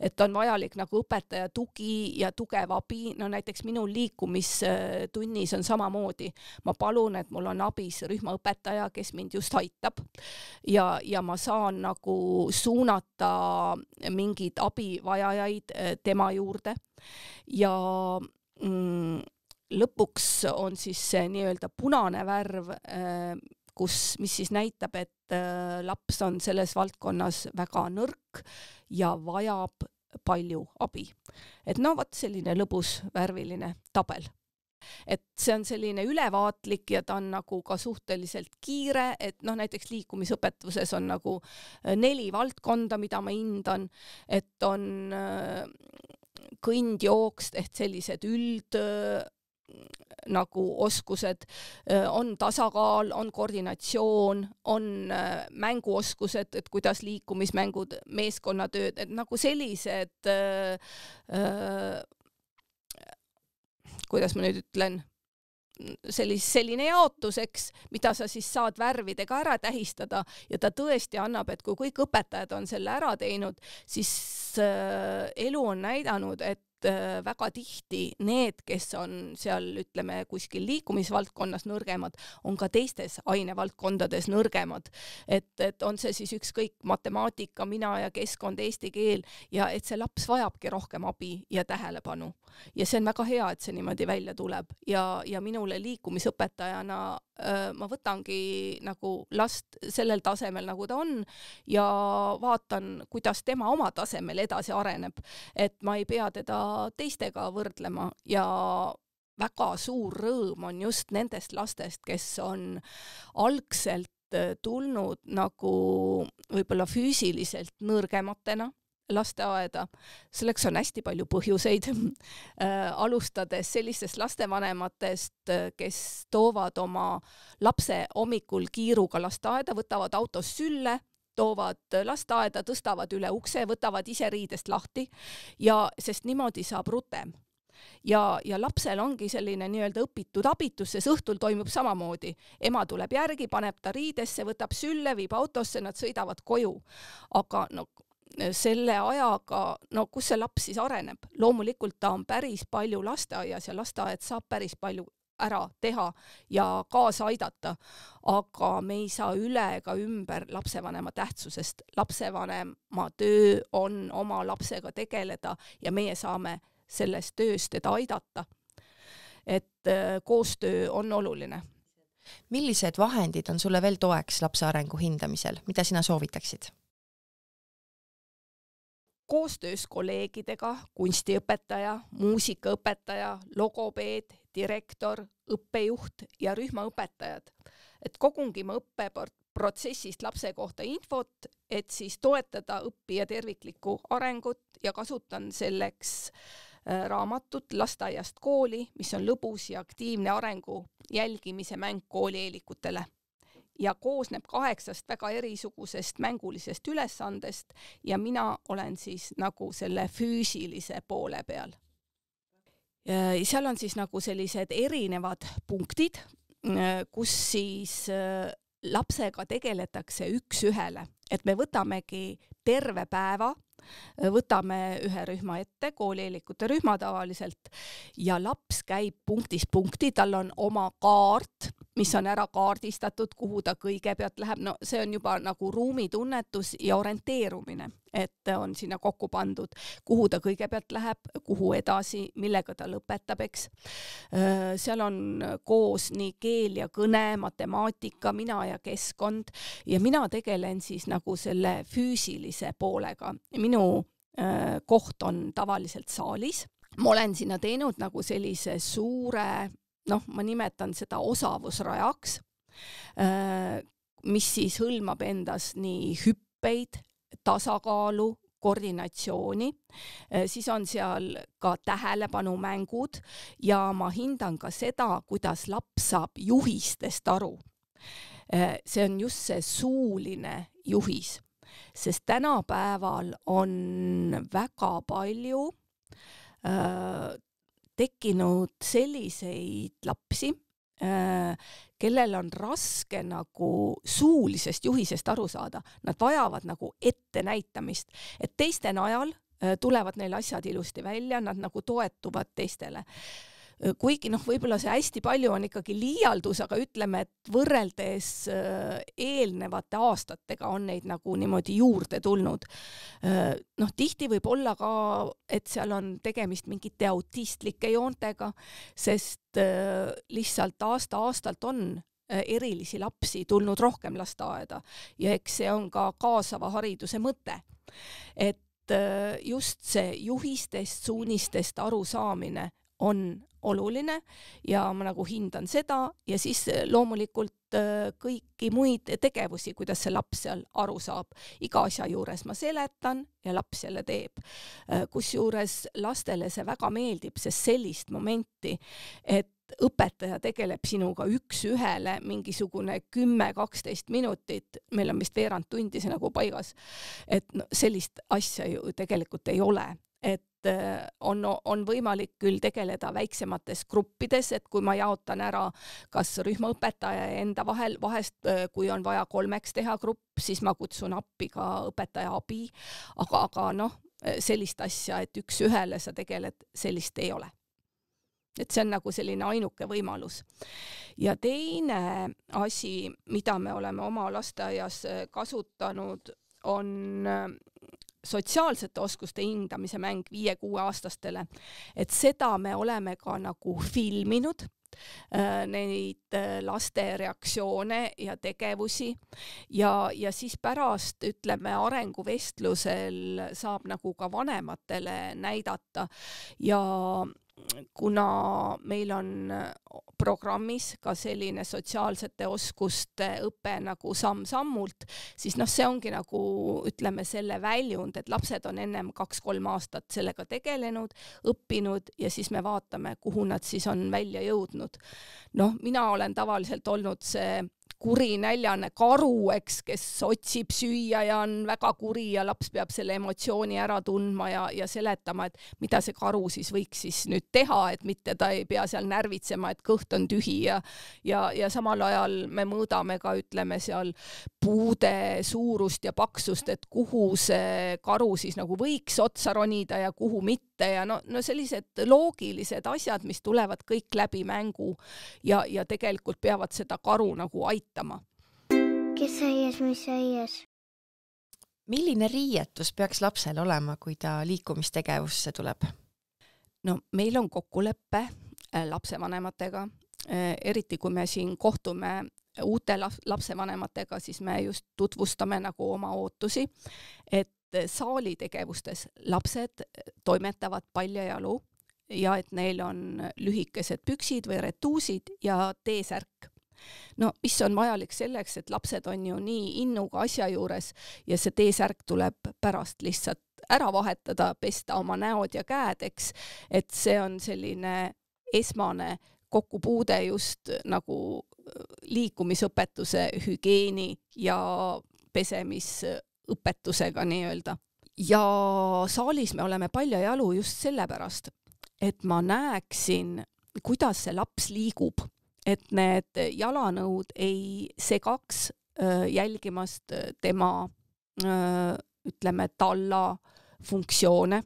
Speaker 3: et on vajalik nagu õpetaja tugi ja tugev abi, no näiteks minu liikumistunnis on samamoodi, ma palun, et mul on abis rühmaõpetaja, kes mind just aitab ja, ja ma saan nagu suunata mingeid abivajajaid eh, tema juurde ja mm, lõpuks on siis see nii-öelda punane värv eh, kus, mis siis näitab, et äh, laps on selles valdkonnas väga nõrk ja vajab palju abi. et no vot selline lõbus värviline tabel et see on selline ülevaatlik ja ta on nagu ka suhteliselt kiire, et noh, näiteks liikumisõpetuses on nagu äh, neli valdkonda, mida ma hindan, et on äh, kõnd, jooks ehk sellised üld nagu oskused, äh, on tasakaal, on koordinatsioon, on äh, mänguoskused, et kuidas liikumismängud, meeskonnatööd, et nagu sellised äh, kuidas ma nüüd ütlen, sellis-, selline jaotus, eks, mida sa siis saad värvidega ära tähistada ja ta tõesti annab, et kui kõik õpetajad on selle ära teinud, siis äh, elu on näidanud, et Äh, väga tihti need, kes on seal ütleme kuskil liikumisvaldkonnas nõrgemad, on ka teistes ainevaldkondades nõrgemad. et, et on see siis ükskõik matemaatika, mina ja keskkond, eesti keel ja et see laps vajabki rohkem abi ja tähelepanu. ja see on väga hea, et see niimoodi välja tuleb ja, ja minule liikumisõpetajana äh, ma võtangi nagu last sellel tasemel, nagu ta on ja vaatan, kuidas tema oma tasemel edasi areneb, et ma ei pea teda teistega võrdlema ja väga suur rõõm on just nendest lastest, kes on algselt äh, tulnud nagu võib-olla füüsiliselt nõrgematena lasteaeda. selleks on hästi palju põhjuseid äh, alustades sellistest lastevanematest, äh, kes toovad oma lapse hommikul kiiruga lasteaeda, võtavad autos sülle toovad lasteaeda, tõstavad üle ukse, võtavad ise riidest lahti ja sest niimoodi saab rutem ja, ja lapsel ongi selline nii-öelda õpitud abitus, sest õhtul toimub samamoodi. ema tuleb järgi, paneb ta riidesse, võtab sülle, viib autosse, nad sõidavad koju. aga no selle ajaga, no kus see laps siis areneb, loomulikult ta on päris palju lasteaias ja lasteaed saab päris palju ära teha ja kaasa aidata. aga me ei saa üle ega ümber lapsevanema tähtsusest. lapsevanema töö on oma lapsega tegeleda ja meie saame selles töös teda aidata. et äh, koostöö on oluline.
Speaker 1: millised vahendid on sulle veel toeks lapse arengu hindamisel, mida sina soovitaksid?
Speaker 3: koostöös kolleegidega kunstiõpetaja, muusikaõpetaja, logopeed, direktor, õppejuht ja rühmaõpetajad. et kogungima õppeprotsessist lapse kohta infot, et siis toetada õppija terviklikku arengut ja kasutan selleks äh, raamatut Lasteaiast kooli, mis on lõbus ja aktiivne arengu jälgimise mäng koolieelikutele ja koosneb kaheksast väga erisugusest mängulisest ülesandest ja mina olen siis nagu selle füüsilise poole peal seal on siis nagu sellised erinevad punktid, äh, kus siis äh, lapsega tegeletakse üks-ühele, et me võtamegi terve päeva, äh, võtame ühe rühma ette, koolieelikute rühma tavaliselt, ja laps käib punktist punkti, tal on oma kaart mis on ära kaardistatud, kuhu ta kõigepealt läheb, no see on juba nagu ruumitunnetus ja orienteerumine, et on sinna kokku pandud, kuhu ta kõigepealt läheb, kuhu edasi, millega ta lõpetab, eks. seal on koos nii keel ja kõne, matemaatika, mina ja keskkond ja mina tegelen siis nagu selle füüsilise poolega. minu koht on tavaliselt saalis ma olen sinna teinud nagu sellise suure noh, ma nimetan seda osavusrajaks, äh, mis siis hõlmab endas nii hüppeid, tasakaalu, koordinatsiooni, äh, siis on seal ka tähelepanumängud ja ma hindan ka seda, kuidas laps saab juhistest aru. Äh, see on just see suuline juhis, sest tänapäeval on väga palju tekkinud selliseid lapsi, äh, kellel on raske nagu suulisest juhisest aru saada, nad vajavad nagu ettenäitamist, et teiste najal äh, tulevad neil asjad ilusti välja, nad nagu toetuvad teistele Äh, kuigi noh, võib-olla see hästi palju on ikkagi liialdus, aga ütleme, et võrreldes äh, eelnevate aastatega on neid nagu niimoodi juurde tulnud. Äh, noh, tihti võib olla ka, et seal on tegemist mingite autistlike joontega, sest lihtsalt aasta-aastalt on erilisi lapsi tulnud rohkem lasteaeda ja eks see on ka kaasava hariduse mõte. et just see juhistest, suunistest arusaamine on oluline ja ma nagu hindan seda ja siis eh, loomulikult eh, kõiki muid tegevusi, kuidas see laps seal aru saab. iga asja juures ma seletan ja laps jälle teeb. Eh, kusjuures lastele see väga meeldib, sest sellist momenti, et õpetaja tegeleb sinuga üks-ühele mingisugune kümme, kaksteist minutit, meil on vist veerand tundi see nagu paigas. et no, sellist asja ju tegelikult ei ole, et Äh, on, on võimalik küll tegeleda väiksemates gruppides, et kui ma jaotan ära kas rühmaõpetaja ja enda vahel, vahest äh, kui on vaja kolmeks teha grupp, siis ma kutsun appi ka õpetaja abi, aga, aga noh, äh, sellist asja, et üks-ühele sa tegeled, sellist ei ole et see on nagu selline ainuke võimalus. ja teine asi, mida me oleme oma lasteaias kasutanud, on sotsiaalsete oskuste hindamise mäng viie-kuueaastastele, et seda me oleme ka nagu filminud äh, neid äh, laste reaktsioone ja tegevusi ja, ja siis pärast ütleme arenguvestlusel saab nagu ka vanematele näidata ja kuna meil on äh, programmis ka selline sotsiaalsete oskuste õpe nagu samm-sammult, siis noh, see ongi nagu ütleme, selle väljund, et lapsed on ennem kaks-kolm aastat sellega tegelenud, õppinud ja siis me vaatame, kuhu nad siis on välja jõudnud. noh, mina olen tavaliselt olnud see kurinäljane karu, eks, kes otsib süüa ja on väga kuri ja laps peab selle emotsiooni ära tundma ja, ja seletama, et mida see karu siis võiks siis nüüd teha, et mitte ta ei pea seal närvitsema, et kõht on tühi ja ja, ja samal ajal me mõõdame ka, ütleme seal puude suurust ja paksust, et kuhu see karu siis nagu võiks otsa ronida ja kuhu mitte ja no, no sellised loogilised asjad, mis tulevad kõik läbi mängu ja, ja tegelikult peavad seda karu nagu aitama aitama.
Speaker 1: kes aias, mis aias? milline riietus peaks lapsel olema, kui ta liikumistegevusse tuleb? no meil on kokkulepe äh,
Speaker 3: lapsevanematega, äh, eriti kui me siin kohtume uute lapsevanematega, siis me just tutvustame nagu oma ootusi, et saali tegevustes lapsed äh, toimetavad paljajalu ja et neil on lühikesed püksid või retuusid ja T-särk no mis on vajalik selleks, et lapsed on ju nii innuga asja juures ja see T-särk tuleb pärast lihtsalt ära vahetada, pesta oma näod ja käed, eks, et see on selline esmane kokkupuude just nagu äh, liikumisõpetuse, hügieeni ja pesemisõpetusega nii-öelda. ja saalis me oleme paljajalu just sellepärast, et ma näeksin, kuidas see laps liigub et need jalanõud ei segaks jälgimast tema ütleme, talla funktsioone,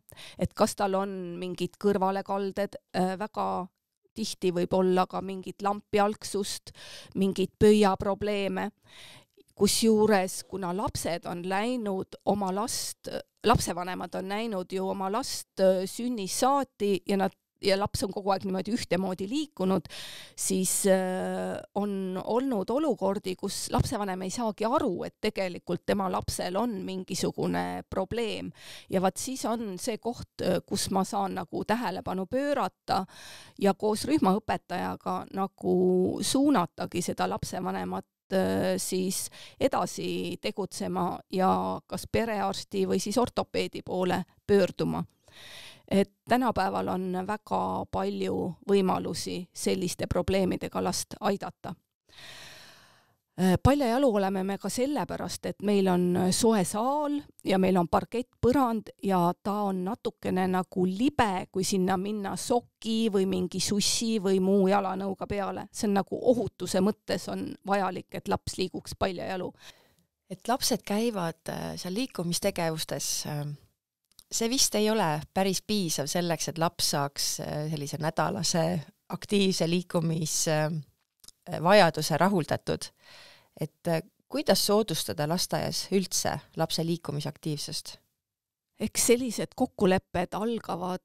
Speaker 3: et kas tal on mingid kõrvalekalded, väga tihti võib olla ka mingit lampjalgsust, mingeid pöiaprobleeme, kusjuures kuna lapsed on läinud oma last, lapsevanemad on näinud ju oma last sünnist saati ja nad ja laps on kogu aeg niimoodi ühtemoodi liikunud, siis äh, on olnud olukordi, kus lapsevanem ei saagi aru, et tegelikult tema lapsel on mingisugune probleem ja vaat siis on see koht, äh, kus ma saan nagu tähelepanu pöörata ja koos rühmaõpetajaga nagu suunatagi seda lapsevanemat äh, siis edasi tegutsema ja kas perearsti või siis ortopeedi poole pöörduma et tänapäeval on väga palju võimalusi selliste probleemidega last aidata äh, palja jalu oleme me ka sellepärast, et meil on soe saal ja meil on parkettpõrand ja ta on natukene nagu libe, kui sinna minna soki või mingi sussi või muu jalanõuga peale. see on nagu ohutuse mõttes on vajalik, et laps liiguks palja
Speaker 1: jalu. et lapsed käivad äh, seal liikumistegevustes äh, see vist ei ole päris piisav selleks, et laps saaks äh, sellise nädalase aktiivse liikumisvajaduse äh, rahuldatud. et äh, kuidas soodustada lasteaias üldse lapse liikumisaktiivsust? eks sellised
Speaker 3: kokkulepped algavad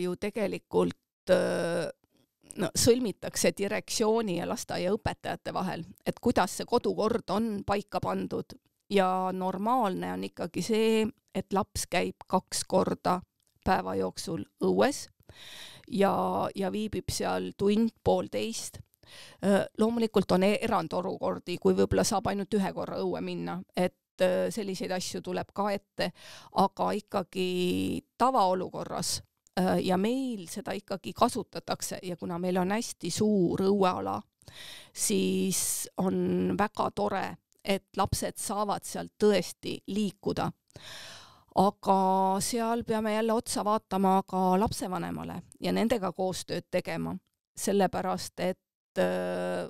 Speaker 3: ju tegelikult no sõlmitakse direktsiooni ja lasteaiaõpetajate vahel, et kuidas see kodukord on paika pandud, ja normaalne on ikkagi see, et laps käib kaks korda päeva jooksul õues ja, ja viibib seal tund-poolteist loomulikult on erandolukordi, kui võib-olla saab ainult ühe korra õue minna, et selliseid asju tuleb ka ette, aga ikkagi tavaolukorras ja meil seda ikkagi kasutatakse ja kuna meil on hästi suur õueala, siis on väga tore et lapsed saavad seal tõesti liikuda. aga seal peame jälle otsa vaatama ka lapsevanemale ja nendega koostööd tegema, sellepärast et äh,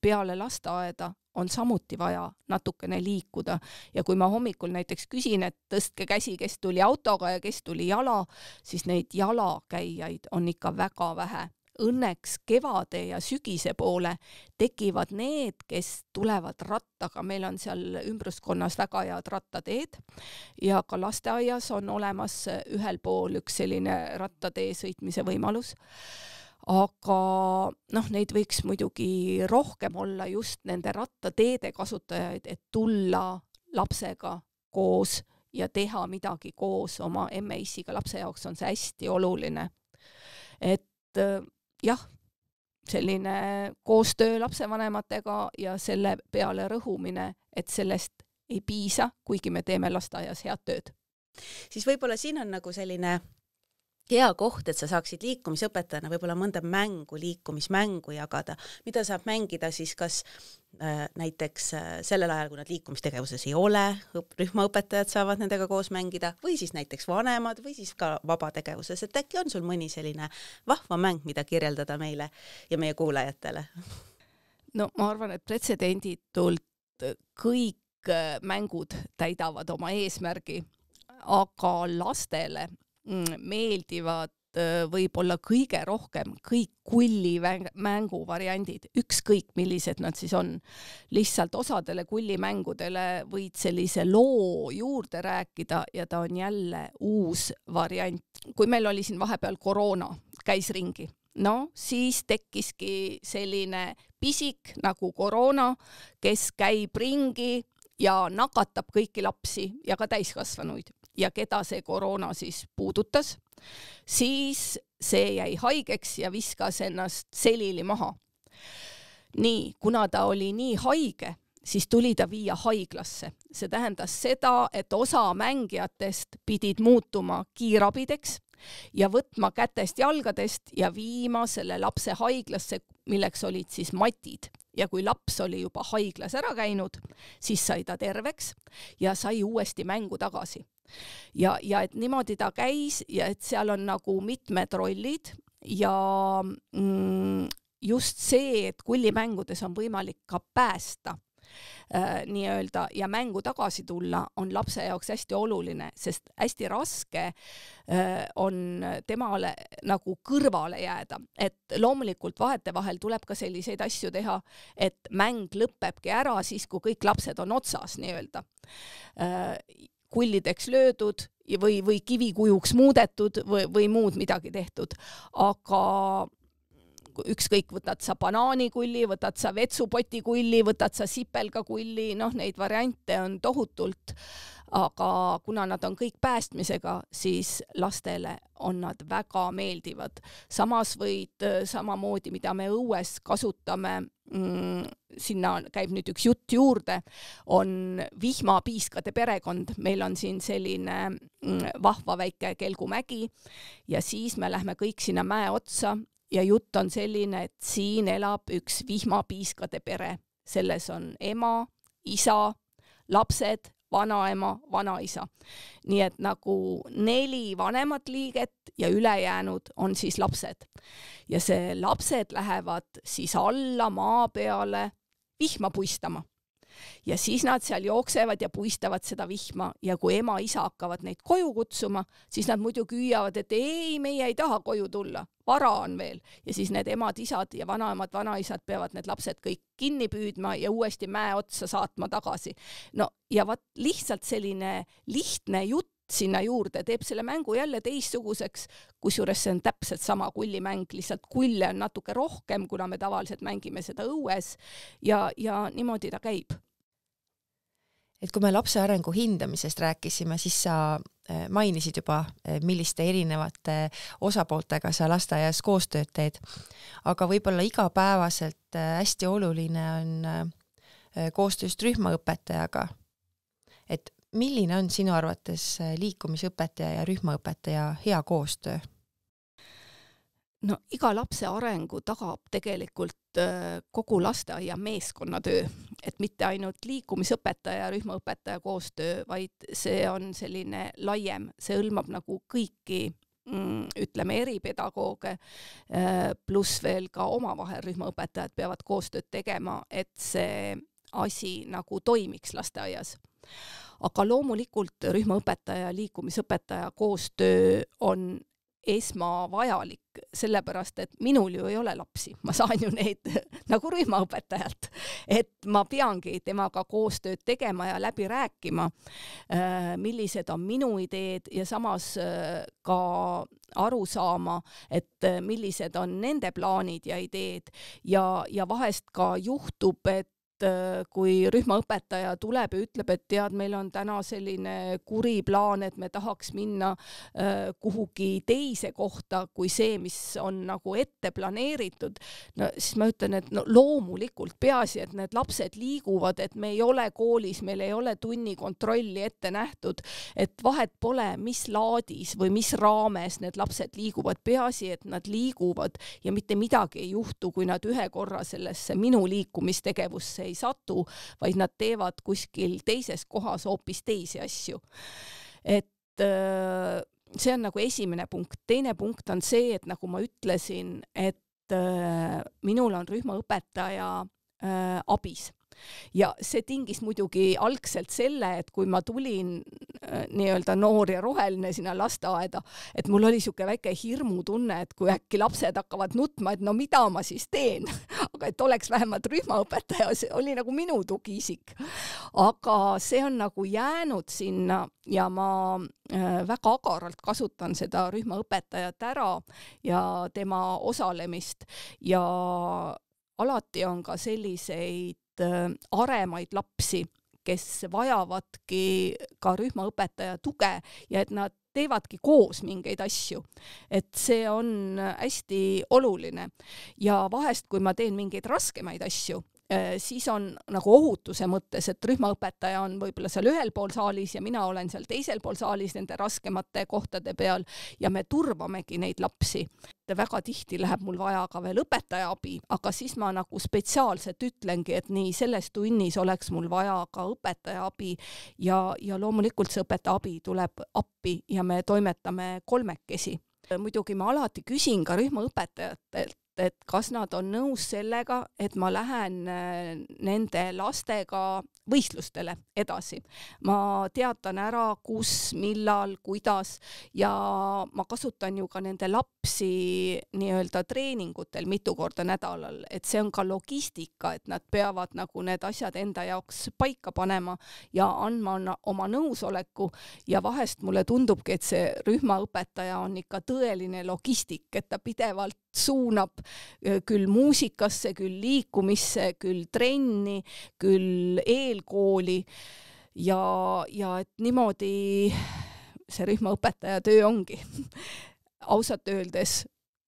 Speaker 3: peale lasteaeda on samuti vaja natukene liikuda ja kui ma hommikul näiteks küsin, et tõstke käsi, kes tuli autoga ja kes tuli jala, siis neid jalakäijaid on ikka väga vähe õnneks kevade ja sügise poole tekivad need, kes tulevad rattaga, meil on seal ümbruskonnas väga head rattateed ja ka lasteaias on olemas ühel pool üks selline rattatee sõitmise võimalus aga noh, neid võiks muidugi rohkem olla just nende rattateede kasutajaid, et tulla lapsega koos ja teha midagi koos oma emme-issiga, lapse jaoks on see hästi oluline. et jah, selline koostöö lapsevanematega ja selle peale rõhumine, et sellest ei piisa, kuigi me teeme lasteaias head tööd
Speaker 2: siis võib-olla siin on nagu selline hea koht, et sa saaksid liikumisõpetajana võib-olla mõnda mängu, liikumismängu jagada, mida saab mängida siis kas äh, näiteks äh, sellel ajal, kui nad liikumistegevuses ei ole, rühmaõpetajad saavad nendega koos mängida või siis näiteks vanemad või siis ka vabategevuses, et äkki on sul mõni selline vahva mäng, mida kirjeldada meile
Speaker 3: ja meie kuulajatele? no ma arvan, et pretsedenditult äh, kõik äh, mängud täidavad oma eesmärgi, aga lastele Mm, meeldivad äh, võib-olla kõige rohkem kõik kullimängu variandid, ükskõik millised nad siis on. lihtsalt osadele kullimängudele võid sellise loo juurde rääkida ja ta on jälle uus variant. kui meil oli siin vahepeal koroona, käis ringi, no siis tekkiski selline pisik nagu koroona, kes käib ringi ja nakatab kõiki lapsi ja ka täiskasvanuid ja keda see koroona siis puudutas, siis see jäi haigeks ja viskas ennast selili maha. nii, kuna ta oli nii haige, siis tuli ta viia haiglasse, see tähendas seda, et osa mängijatest pidid muutuma kiirabideks ja võtma kätest jalgadest ja viima selle lapse haiglasse, milleks olid siis matid ja kui laps oli juba haiglas ära käinud, siis sai ta terveks ja sai uuesti mängu tagasi ja, ja et niimoodi ta käis ja et seal on nagu mitmed rollid ja mm, just see, et kullimängudes on võimalik ka päästa äh, nii-öelda ja mängu tagasi tulla on lapse jaoks hästi oluline, sest hästi raske äh, on temale nagu kõrvale jääda, et loomulikult vahetevahel tuleb ka selliseid asju teha, et mäng lõpebki ära siis, kui kõik lapsed on otsas nii-öelda äh, kullideks löödud või, või kivikujuks muudetud või, või muud midagi tehtud, aga ükskõik, võtad sa banaanikulli, võtad sa vetsupoti kulli, võtad sa sipelgakulli, noh, neid variante on tohutult. aga kuna nad on kõik päästmisega, siis lastele on nad väga meeldivad. samas võid äh, samamoodi, mida me õues kasutame Mm, sinna käib nüüd üks jutt juurde, on vihmapiiskade perekond, meil on siin selline mm, vahva väike kelgumägi ja siis me lähme kõik sinna mäe otsa ja jutt on selline, et siin elab üks vihmapiiskade pere, selles on ema, isa, lapsed, vanaema, vanaisa. nii et nagu neli vanemat liiget ja ülejäänud on siis lapsed. ja see lapsed lähevad siis alla maa peale vihma puistama ja siis nad seal jooksevad ja puistavad seda vihma ja kui ema-isa hakkavad neid koju kutsuma, siis nad muidugi hüüavad, et ei, meie ei taha koju tulla, vara on veel ja siis need emad-isad ja vanaemad, vanaisad peavad need lapsed kõik kinni püüdma ja uuesti mäe otsa saatma tagasi. no ja vot lihtsalt selline lihtne jutt sinna juurde, teeb selle mängu jälle teistsuguseks, kusjuures see on täpselt sama kullimäng, lihtsalt kulle on natuke rohkem, kuna me tavaliselt mängime seda õues ja, ja niimoodi ta käib
Speaker 1: et kui me lapse arengu hindamisest rääkisime, siis sa äh, mainisid juba, äh, milliste erinevate äh, osapooltega sa lasteaias koostööd teed. aga võib-olla igapäevaselt hästi oluline on koostöö just rühmaõpetajaga. et milline on sinu arvates liikumisõpetaja ja rühmaõpetaja hea koostöö? no
Speaker 3: iga lapse arengu tagab tegelikult äh, kogu lasteaia meeskonnatöö, et mitte ainult liikumisõpetaja, rühmaõpetaja koostöö, vaid see on selline laiem, see hõlmab nagu kõiki mm, ütleme, eripedagooge, äh, pluss veel ka omavahel rühmaõpetajad peavad koostööd tegema, et see asi nagu toimiks lasteaias aga loomulikult rühmaõpetaja, liikumisõpetaja koostöö on esmavajalik, sellepärast et minul ju ei ole lapsi, ma saan ju neid nagu rühmaõpetajalt, et ma peangi temaga koostööd tegema ja läbi rääkima, äh, millised on minu ideed ja samas äh, ka aru saama, et äh, millised on nende plaanid ja ideed ja, ja vahest ka juhtub, et Äh, kui rühmaõpetaja tuleb ja ütleb, et tead, meil on täna selline kuri plaan, et me tahaks minna äh, kuhugi teise kohta kui see, mis on nagu ette planeeritud, no siis ma ütlen, et no loomulikult, peaasi, et need lapsed liiguvad, et me ei ole koolis, meil ei ole tunnikontrolli ette nähtud, et vahet pole, mis laadis või mis raames need lapsed liiguvad, peaasi, et nad liiguvad ja mitte midagi ei juhtu, kui nad ühe korra sellesse minu liikumistegevusse ei ei satu, vaid nad teevad kuskil teises kohas hoopis teisi asju. et äh, see on nagu esimene punkt, teine punkt on see, et nagu ma ütlesin, et äh, minul on rühmaõpetaja äh, abis ja see tingis muidugi algselt selle, et kui ma tulin äh, nii-öelda noor ja roheline sinna lasteaeda, et mul oli niisugune väike hirmutunne, et kui äkki lapsed hakkavad nutma, et no mida ma siis teen aga et oleks vähemalt rühmaõpetaja, see oli nagu minu tugiisik. aga see on nagu jäänud sinna ja ma äh, väga agaralt kasutan seda rühmaõpetajat ära ja tema osalemist ja alati on ka selliseid Äh, aremaid lapsi, kes vajavadki ka rühmaõpetaja tuge ja et nad teevadki koos mingeid asju. et see on hästi oluline ja vahest, kui ma teen mingeid raskemaid asju, äh, siis on nagu ohutuse mõttes, et rühmaõpetaja on võib-olla seal ühel pool saalis ja mina olen seal teisel pool saalis nende raskemate kohtade peal ja me turvamegi neid lapsi et väga tihti läheb mul vaja ka veel õpetaja abi, aga siis ma nagu spetsiaalselt ütlengi, et nii selles tunnis oleks mul vaja ka õpetaja abi ja, ja loomulikult see õpetaja abi tuleb appi ja me toimetame kolmekesi muidugi ma alati küsin ka rühmaõpetajatelt, et kas nad on nõus sellega, et ma lähen äh, nende lastega võistlustele edasi. ma teatan ära, kus, millal, kuidas ja ma kasutan ju ka nende lapsi nii-öelda treeningutel mitu korda nädalal, et see on ka logistika, et nad peavad nagu need asjad enda jaoks paika panema ja andma oma nõusoleku ja vahest mulle tundubki, et see rühmaõpetaja on ikka tõeline logistik, et ta pidevalt suunab küll muusikasse, küll liikumisse, küll trenni, küll eelkooli ja, ja et niimoodi see rühmaõpetaja töö ongi ausalt öeldes,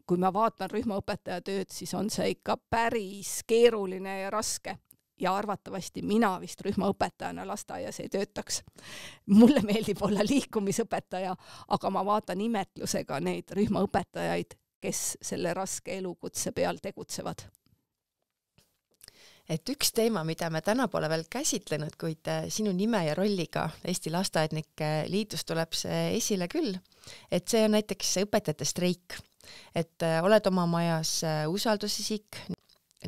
Speaker 3: kui ma vaatan rühmaõpetaja tööd, siis on see ikka päris keeruline ja raske ja arvatavasti mina vist rühmaõpetajana lasteaias ei töötaks. mulle meeldib olla liikumisõpetaja, aga ma vaatan imetlusega neid rühmaõpetajaid, kes selle raske elukutse peal tegutsevad
Speaker 1: et üks teema, mida me täna pole veel käsitlenud, kuid äh, sinu nime ja rolliga Eesti Lasteaednike Liidus tuleb see esile küll, et see on näiteks õpetajate streik, et äh, oled oma majas äh, usaldusisik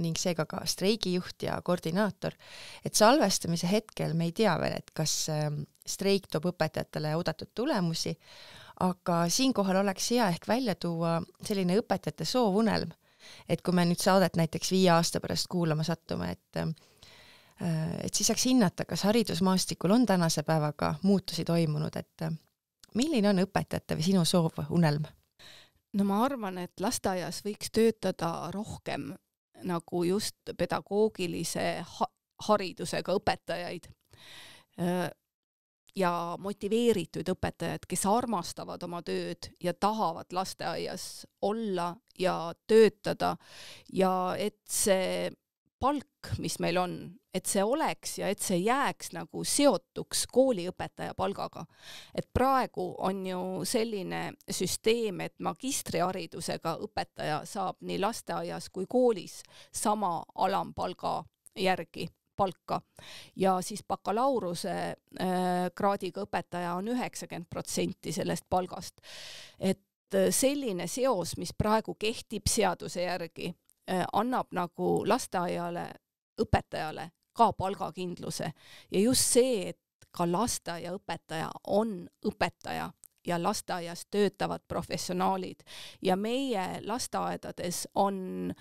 Speaker 1: ning seega ka streigijuht ja koordinaator, et salvestamise hetkel me ei tea veel, et kas ähm, streik toob õpetajatele oodatud tulemusi aga siinkohal oleks hea ehk välja tuua selline õpetajate soovunelm, et kui me nüüd saadet näiteks viie aasta pärast kuulama satume, et äh, et siis saaks hinnata, kas haridusmaastikul on tänase päevaga muutusi toimunud, et äh, milline on õpetajate või sinu soov, unelm?
Speaker 3: no ma arvan, et lasteaias võiks töötada rohkem nagu just pedagoogilise ha haridusega õpetajaid äh, ja motiveeritud õpetajad, kes armastavad oma tööd ja tahavad lasteaias olla ja töötada ja et see palk, mis meil on, et see oleks ja et see jääks nagu seotuks kooliõpetaja palgaga. et praegu on ju selline süsteem, et magistriharidusega õpetaja saab nii lasteaias kui koolis sama alampalga järgi palka ja siis bakalaureusekraadiga äh, õpetaja on üheksakümmend protsenti sellest palgast. et äh, selline seos, mis praegu kehtib seaduse järgi äh,, annab nagu lasteaiale, õpetajale ka palgakindluse ja just see, et ka lasteaiaõpetaja on õpetaja ja lasteaias töötavad professionaalid ja meie lasteaedades on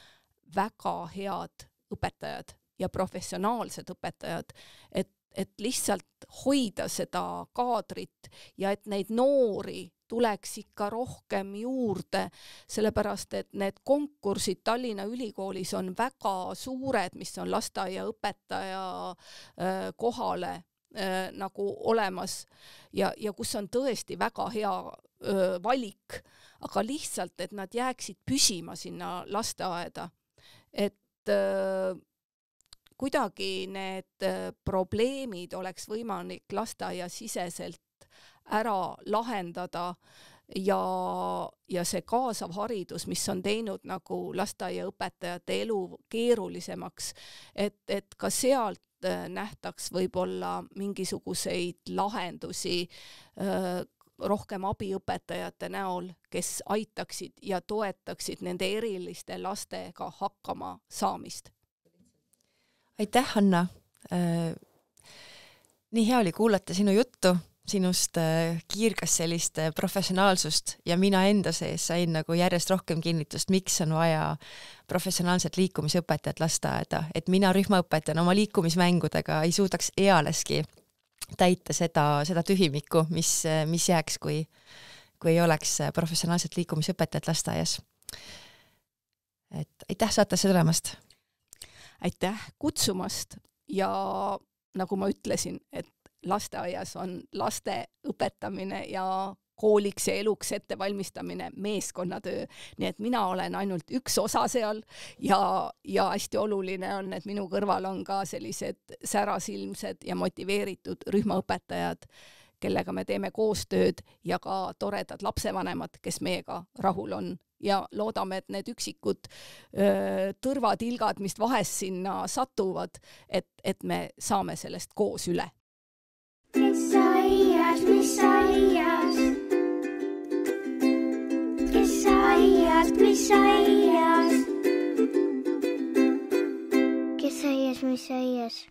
Speaker 3: väga head õpetajad ja professionaalsed õpetajad, et, et lihtsalt hoida seda kaadrit ja et neid noori tuleks ikka rohkem juurde, sellepärast et need konkursid Tallinna Ülikoolis on väga suured, mis on lasteaiaõpetaja äh, kohale äh, nagu olemas ja, ja kus on tõesti väga hea äh, valik, aga lihtsalt, et nad jääksid püsima sinna lasteaeda. et äh, kuidagi need äh, probleemid oleks võimalik lasteaiasiseselt ära lahendada ja, ja see kaasav haridus, mis on teinud nagu lasteaiaõpetajate elu keerulisemaks, et, et ka sealt äh, nähtaks võib-olla mingisuguseid lahendusi öö, äh, rohkem abiõpetajate näol, kes aitaksid ja toetaksid nende eriliste lastega hakkama saamist
Speaker 1: aitäh, Hanna äh,. nii hea oli kuulata sinu juttu, sinust äh, kiirgas sellist äh, professionaalsust ja mina enda sees sain nagu järjest rohkem kinnitust, miks on vaja professionaalset liikumisõpetajat lasteaeda, et mina rühmaõpetajana oma liikumismängudega ei suudaks ealeski täita seda, seda tühimikku, mis, äh, mis jääks, kui, kui ei oleks äh, professionaalset liikumisõpetajat lasteaias. et aitäh saatesse tulemast
Speaker 3: aitäh kutsumast ja nagu ma ütlesin, et lasteaias on laste õpetamine ja kooliks ja eluks ettevalmistamine, meeskonnatöö, nii et mina olen ainult üks osa seal ja, ja hästi oluline on, et minu kõrval on ka sellised särasilmsed ja motiveeritud rühmaõpetajad, kellega me teeme koostööd ja ka toredad lapsevanemad, kes meiega rahul on ja loodame, et need üksikud öö, tõrvatilgad, mis vahest sinna satuvad, et, et me saame sellest koos üle. kes aias, mis aias?
Speaker 1: kes aias, mis aias? kes aias, mis aias?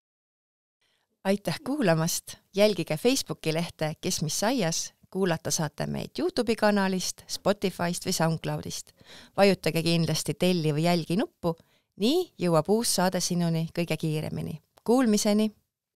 Speaker 1: aitäh kuulamast, jälgige Facebooki lehte Kes mis aias kuulata saate meid Youtube'i kanalist, Spotify'st või SoundCloud'ist. vajutage kindlasti telli või jälgi nuppu, nii jõuab uus saade sinuni kõige kiiremini. Kuulmiseni!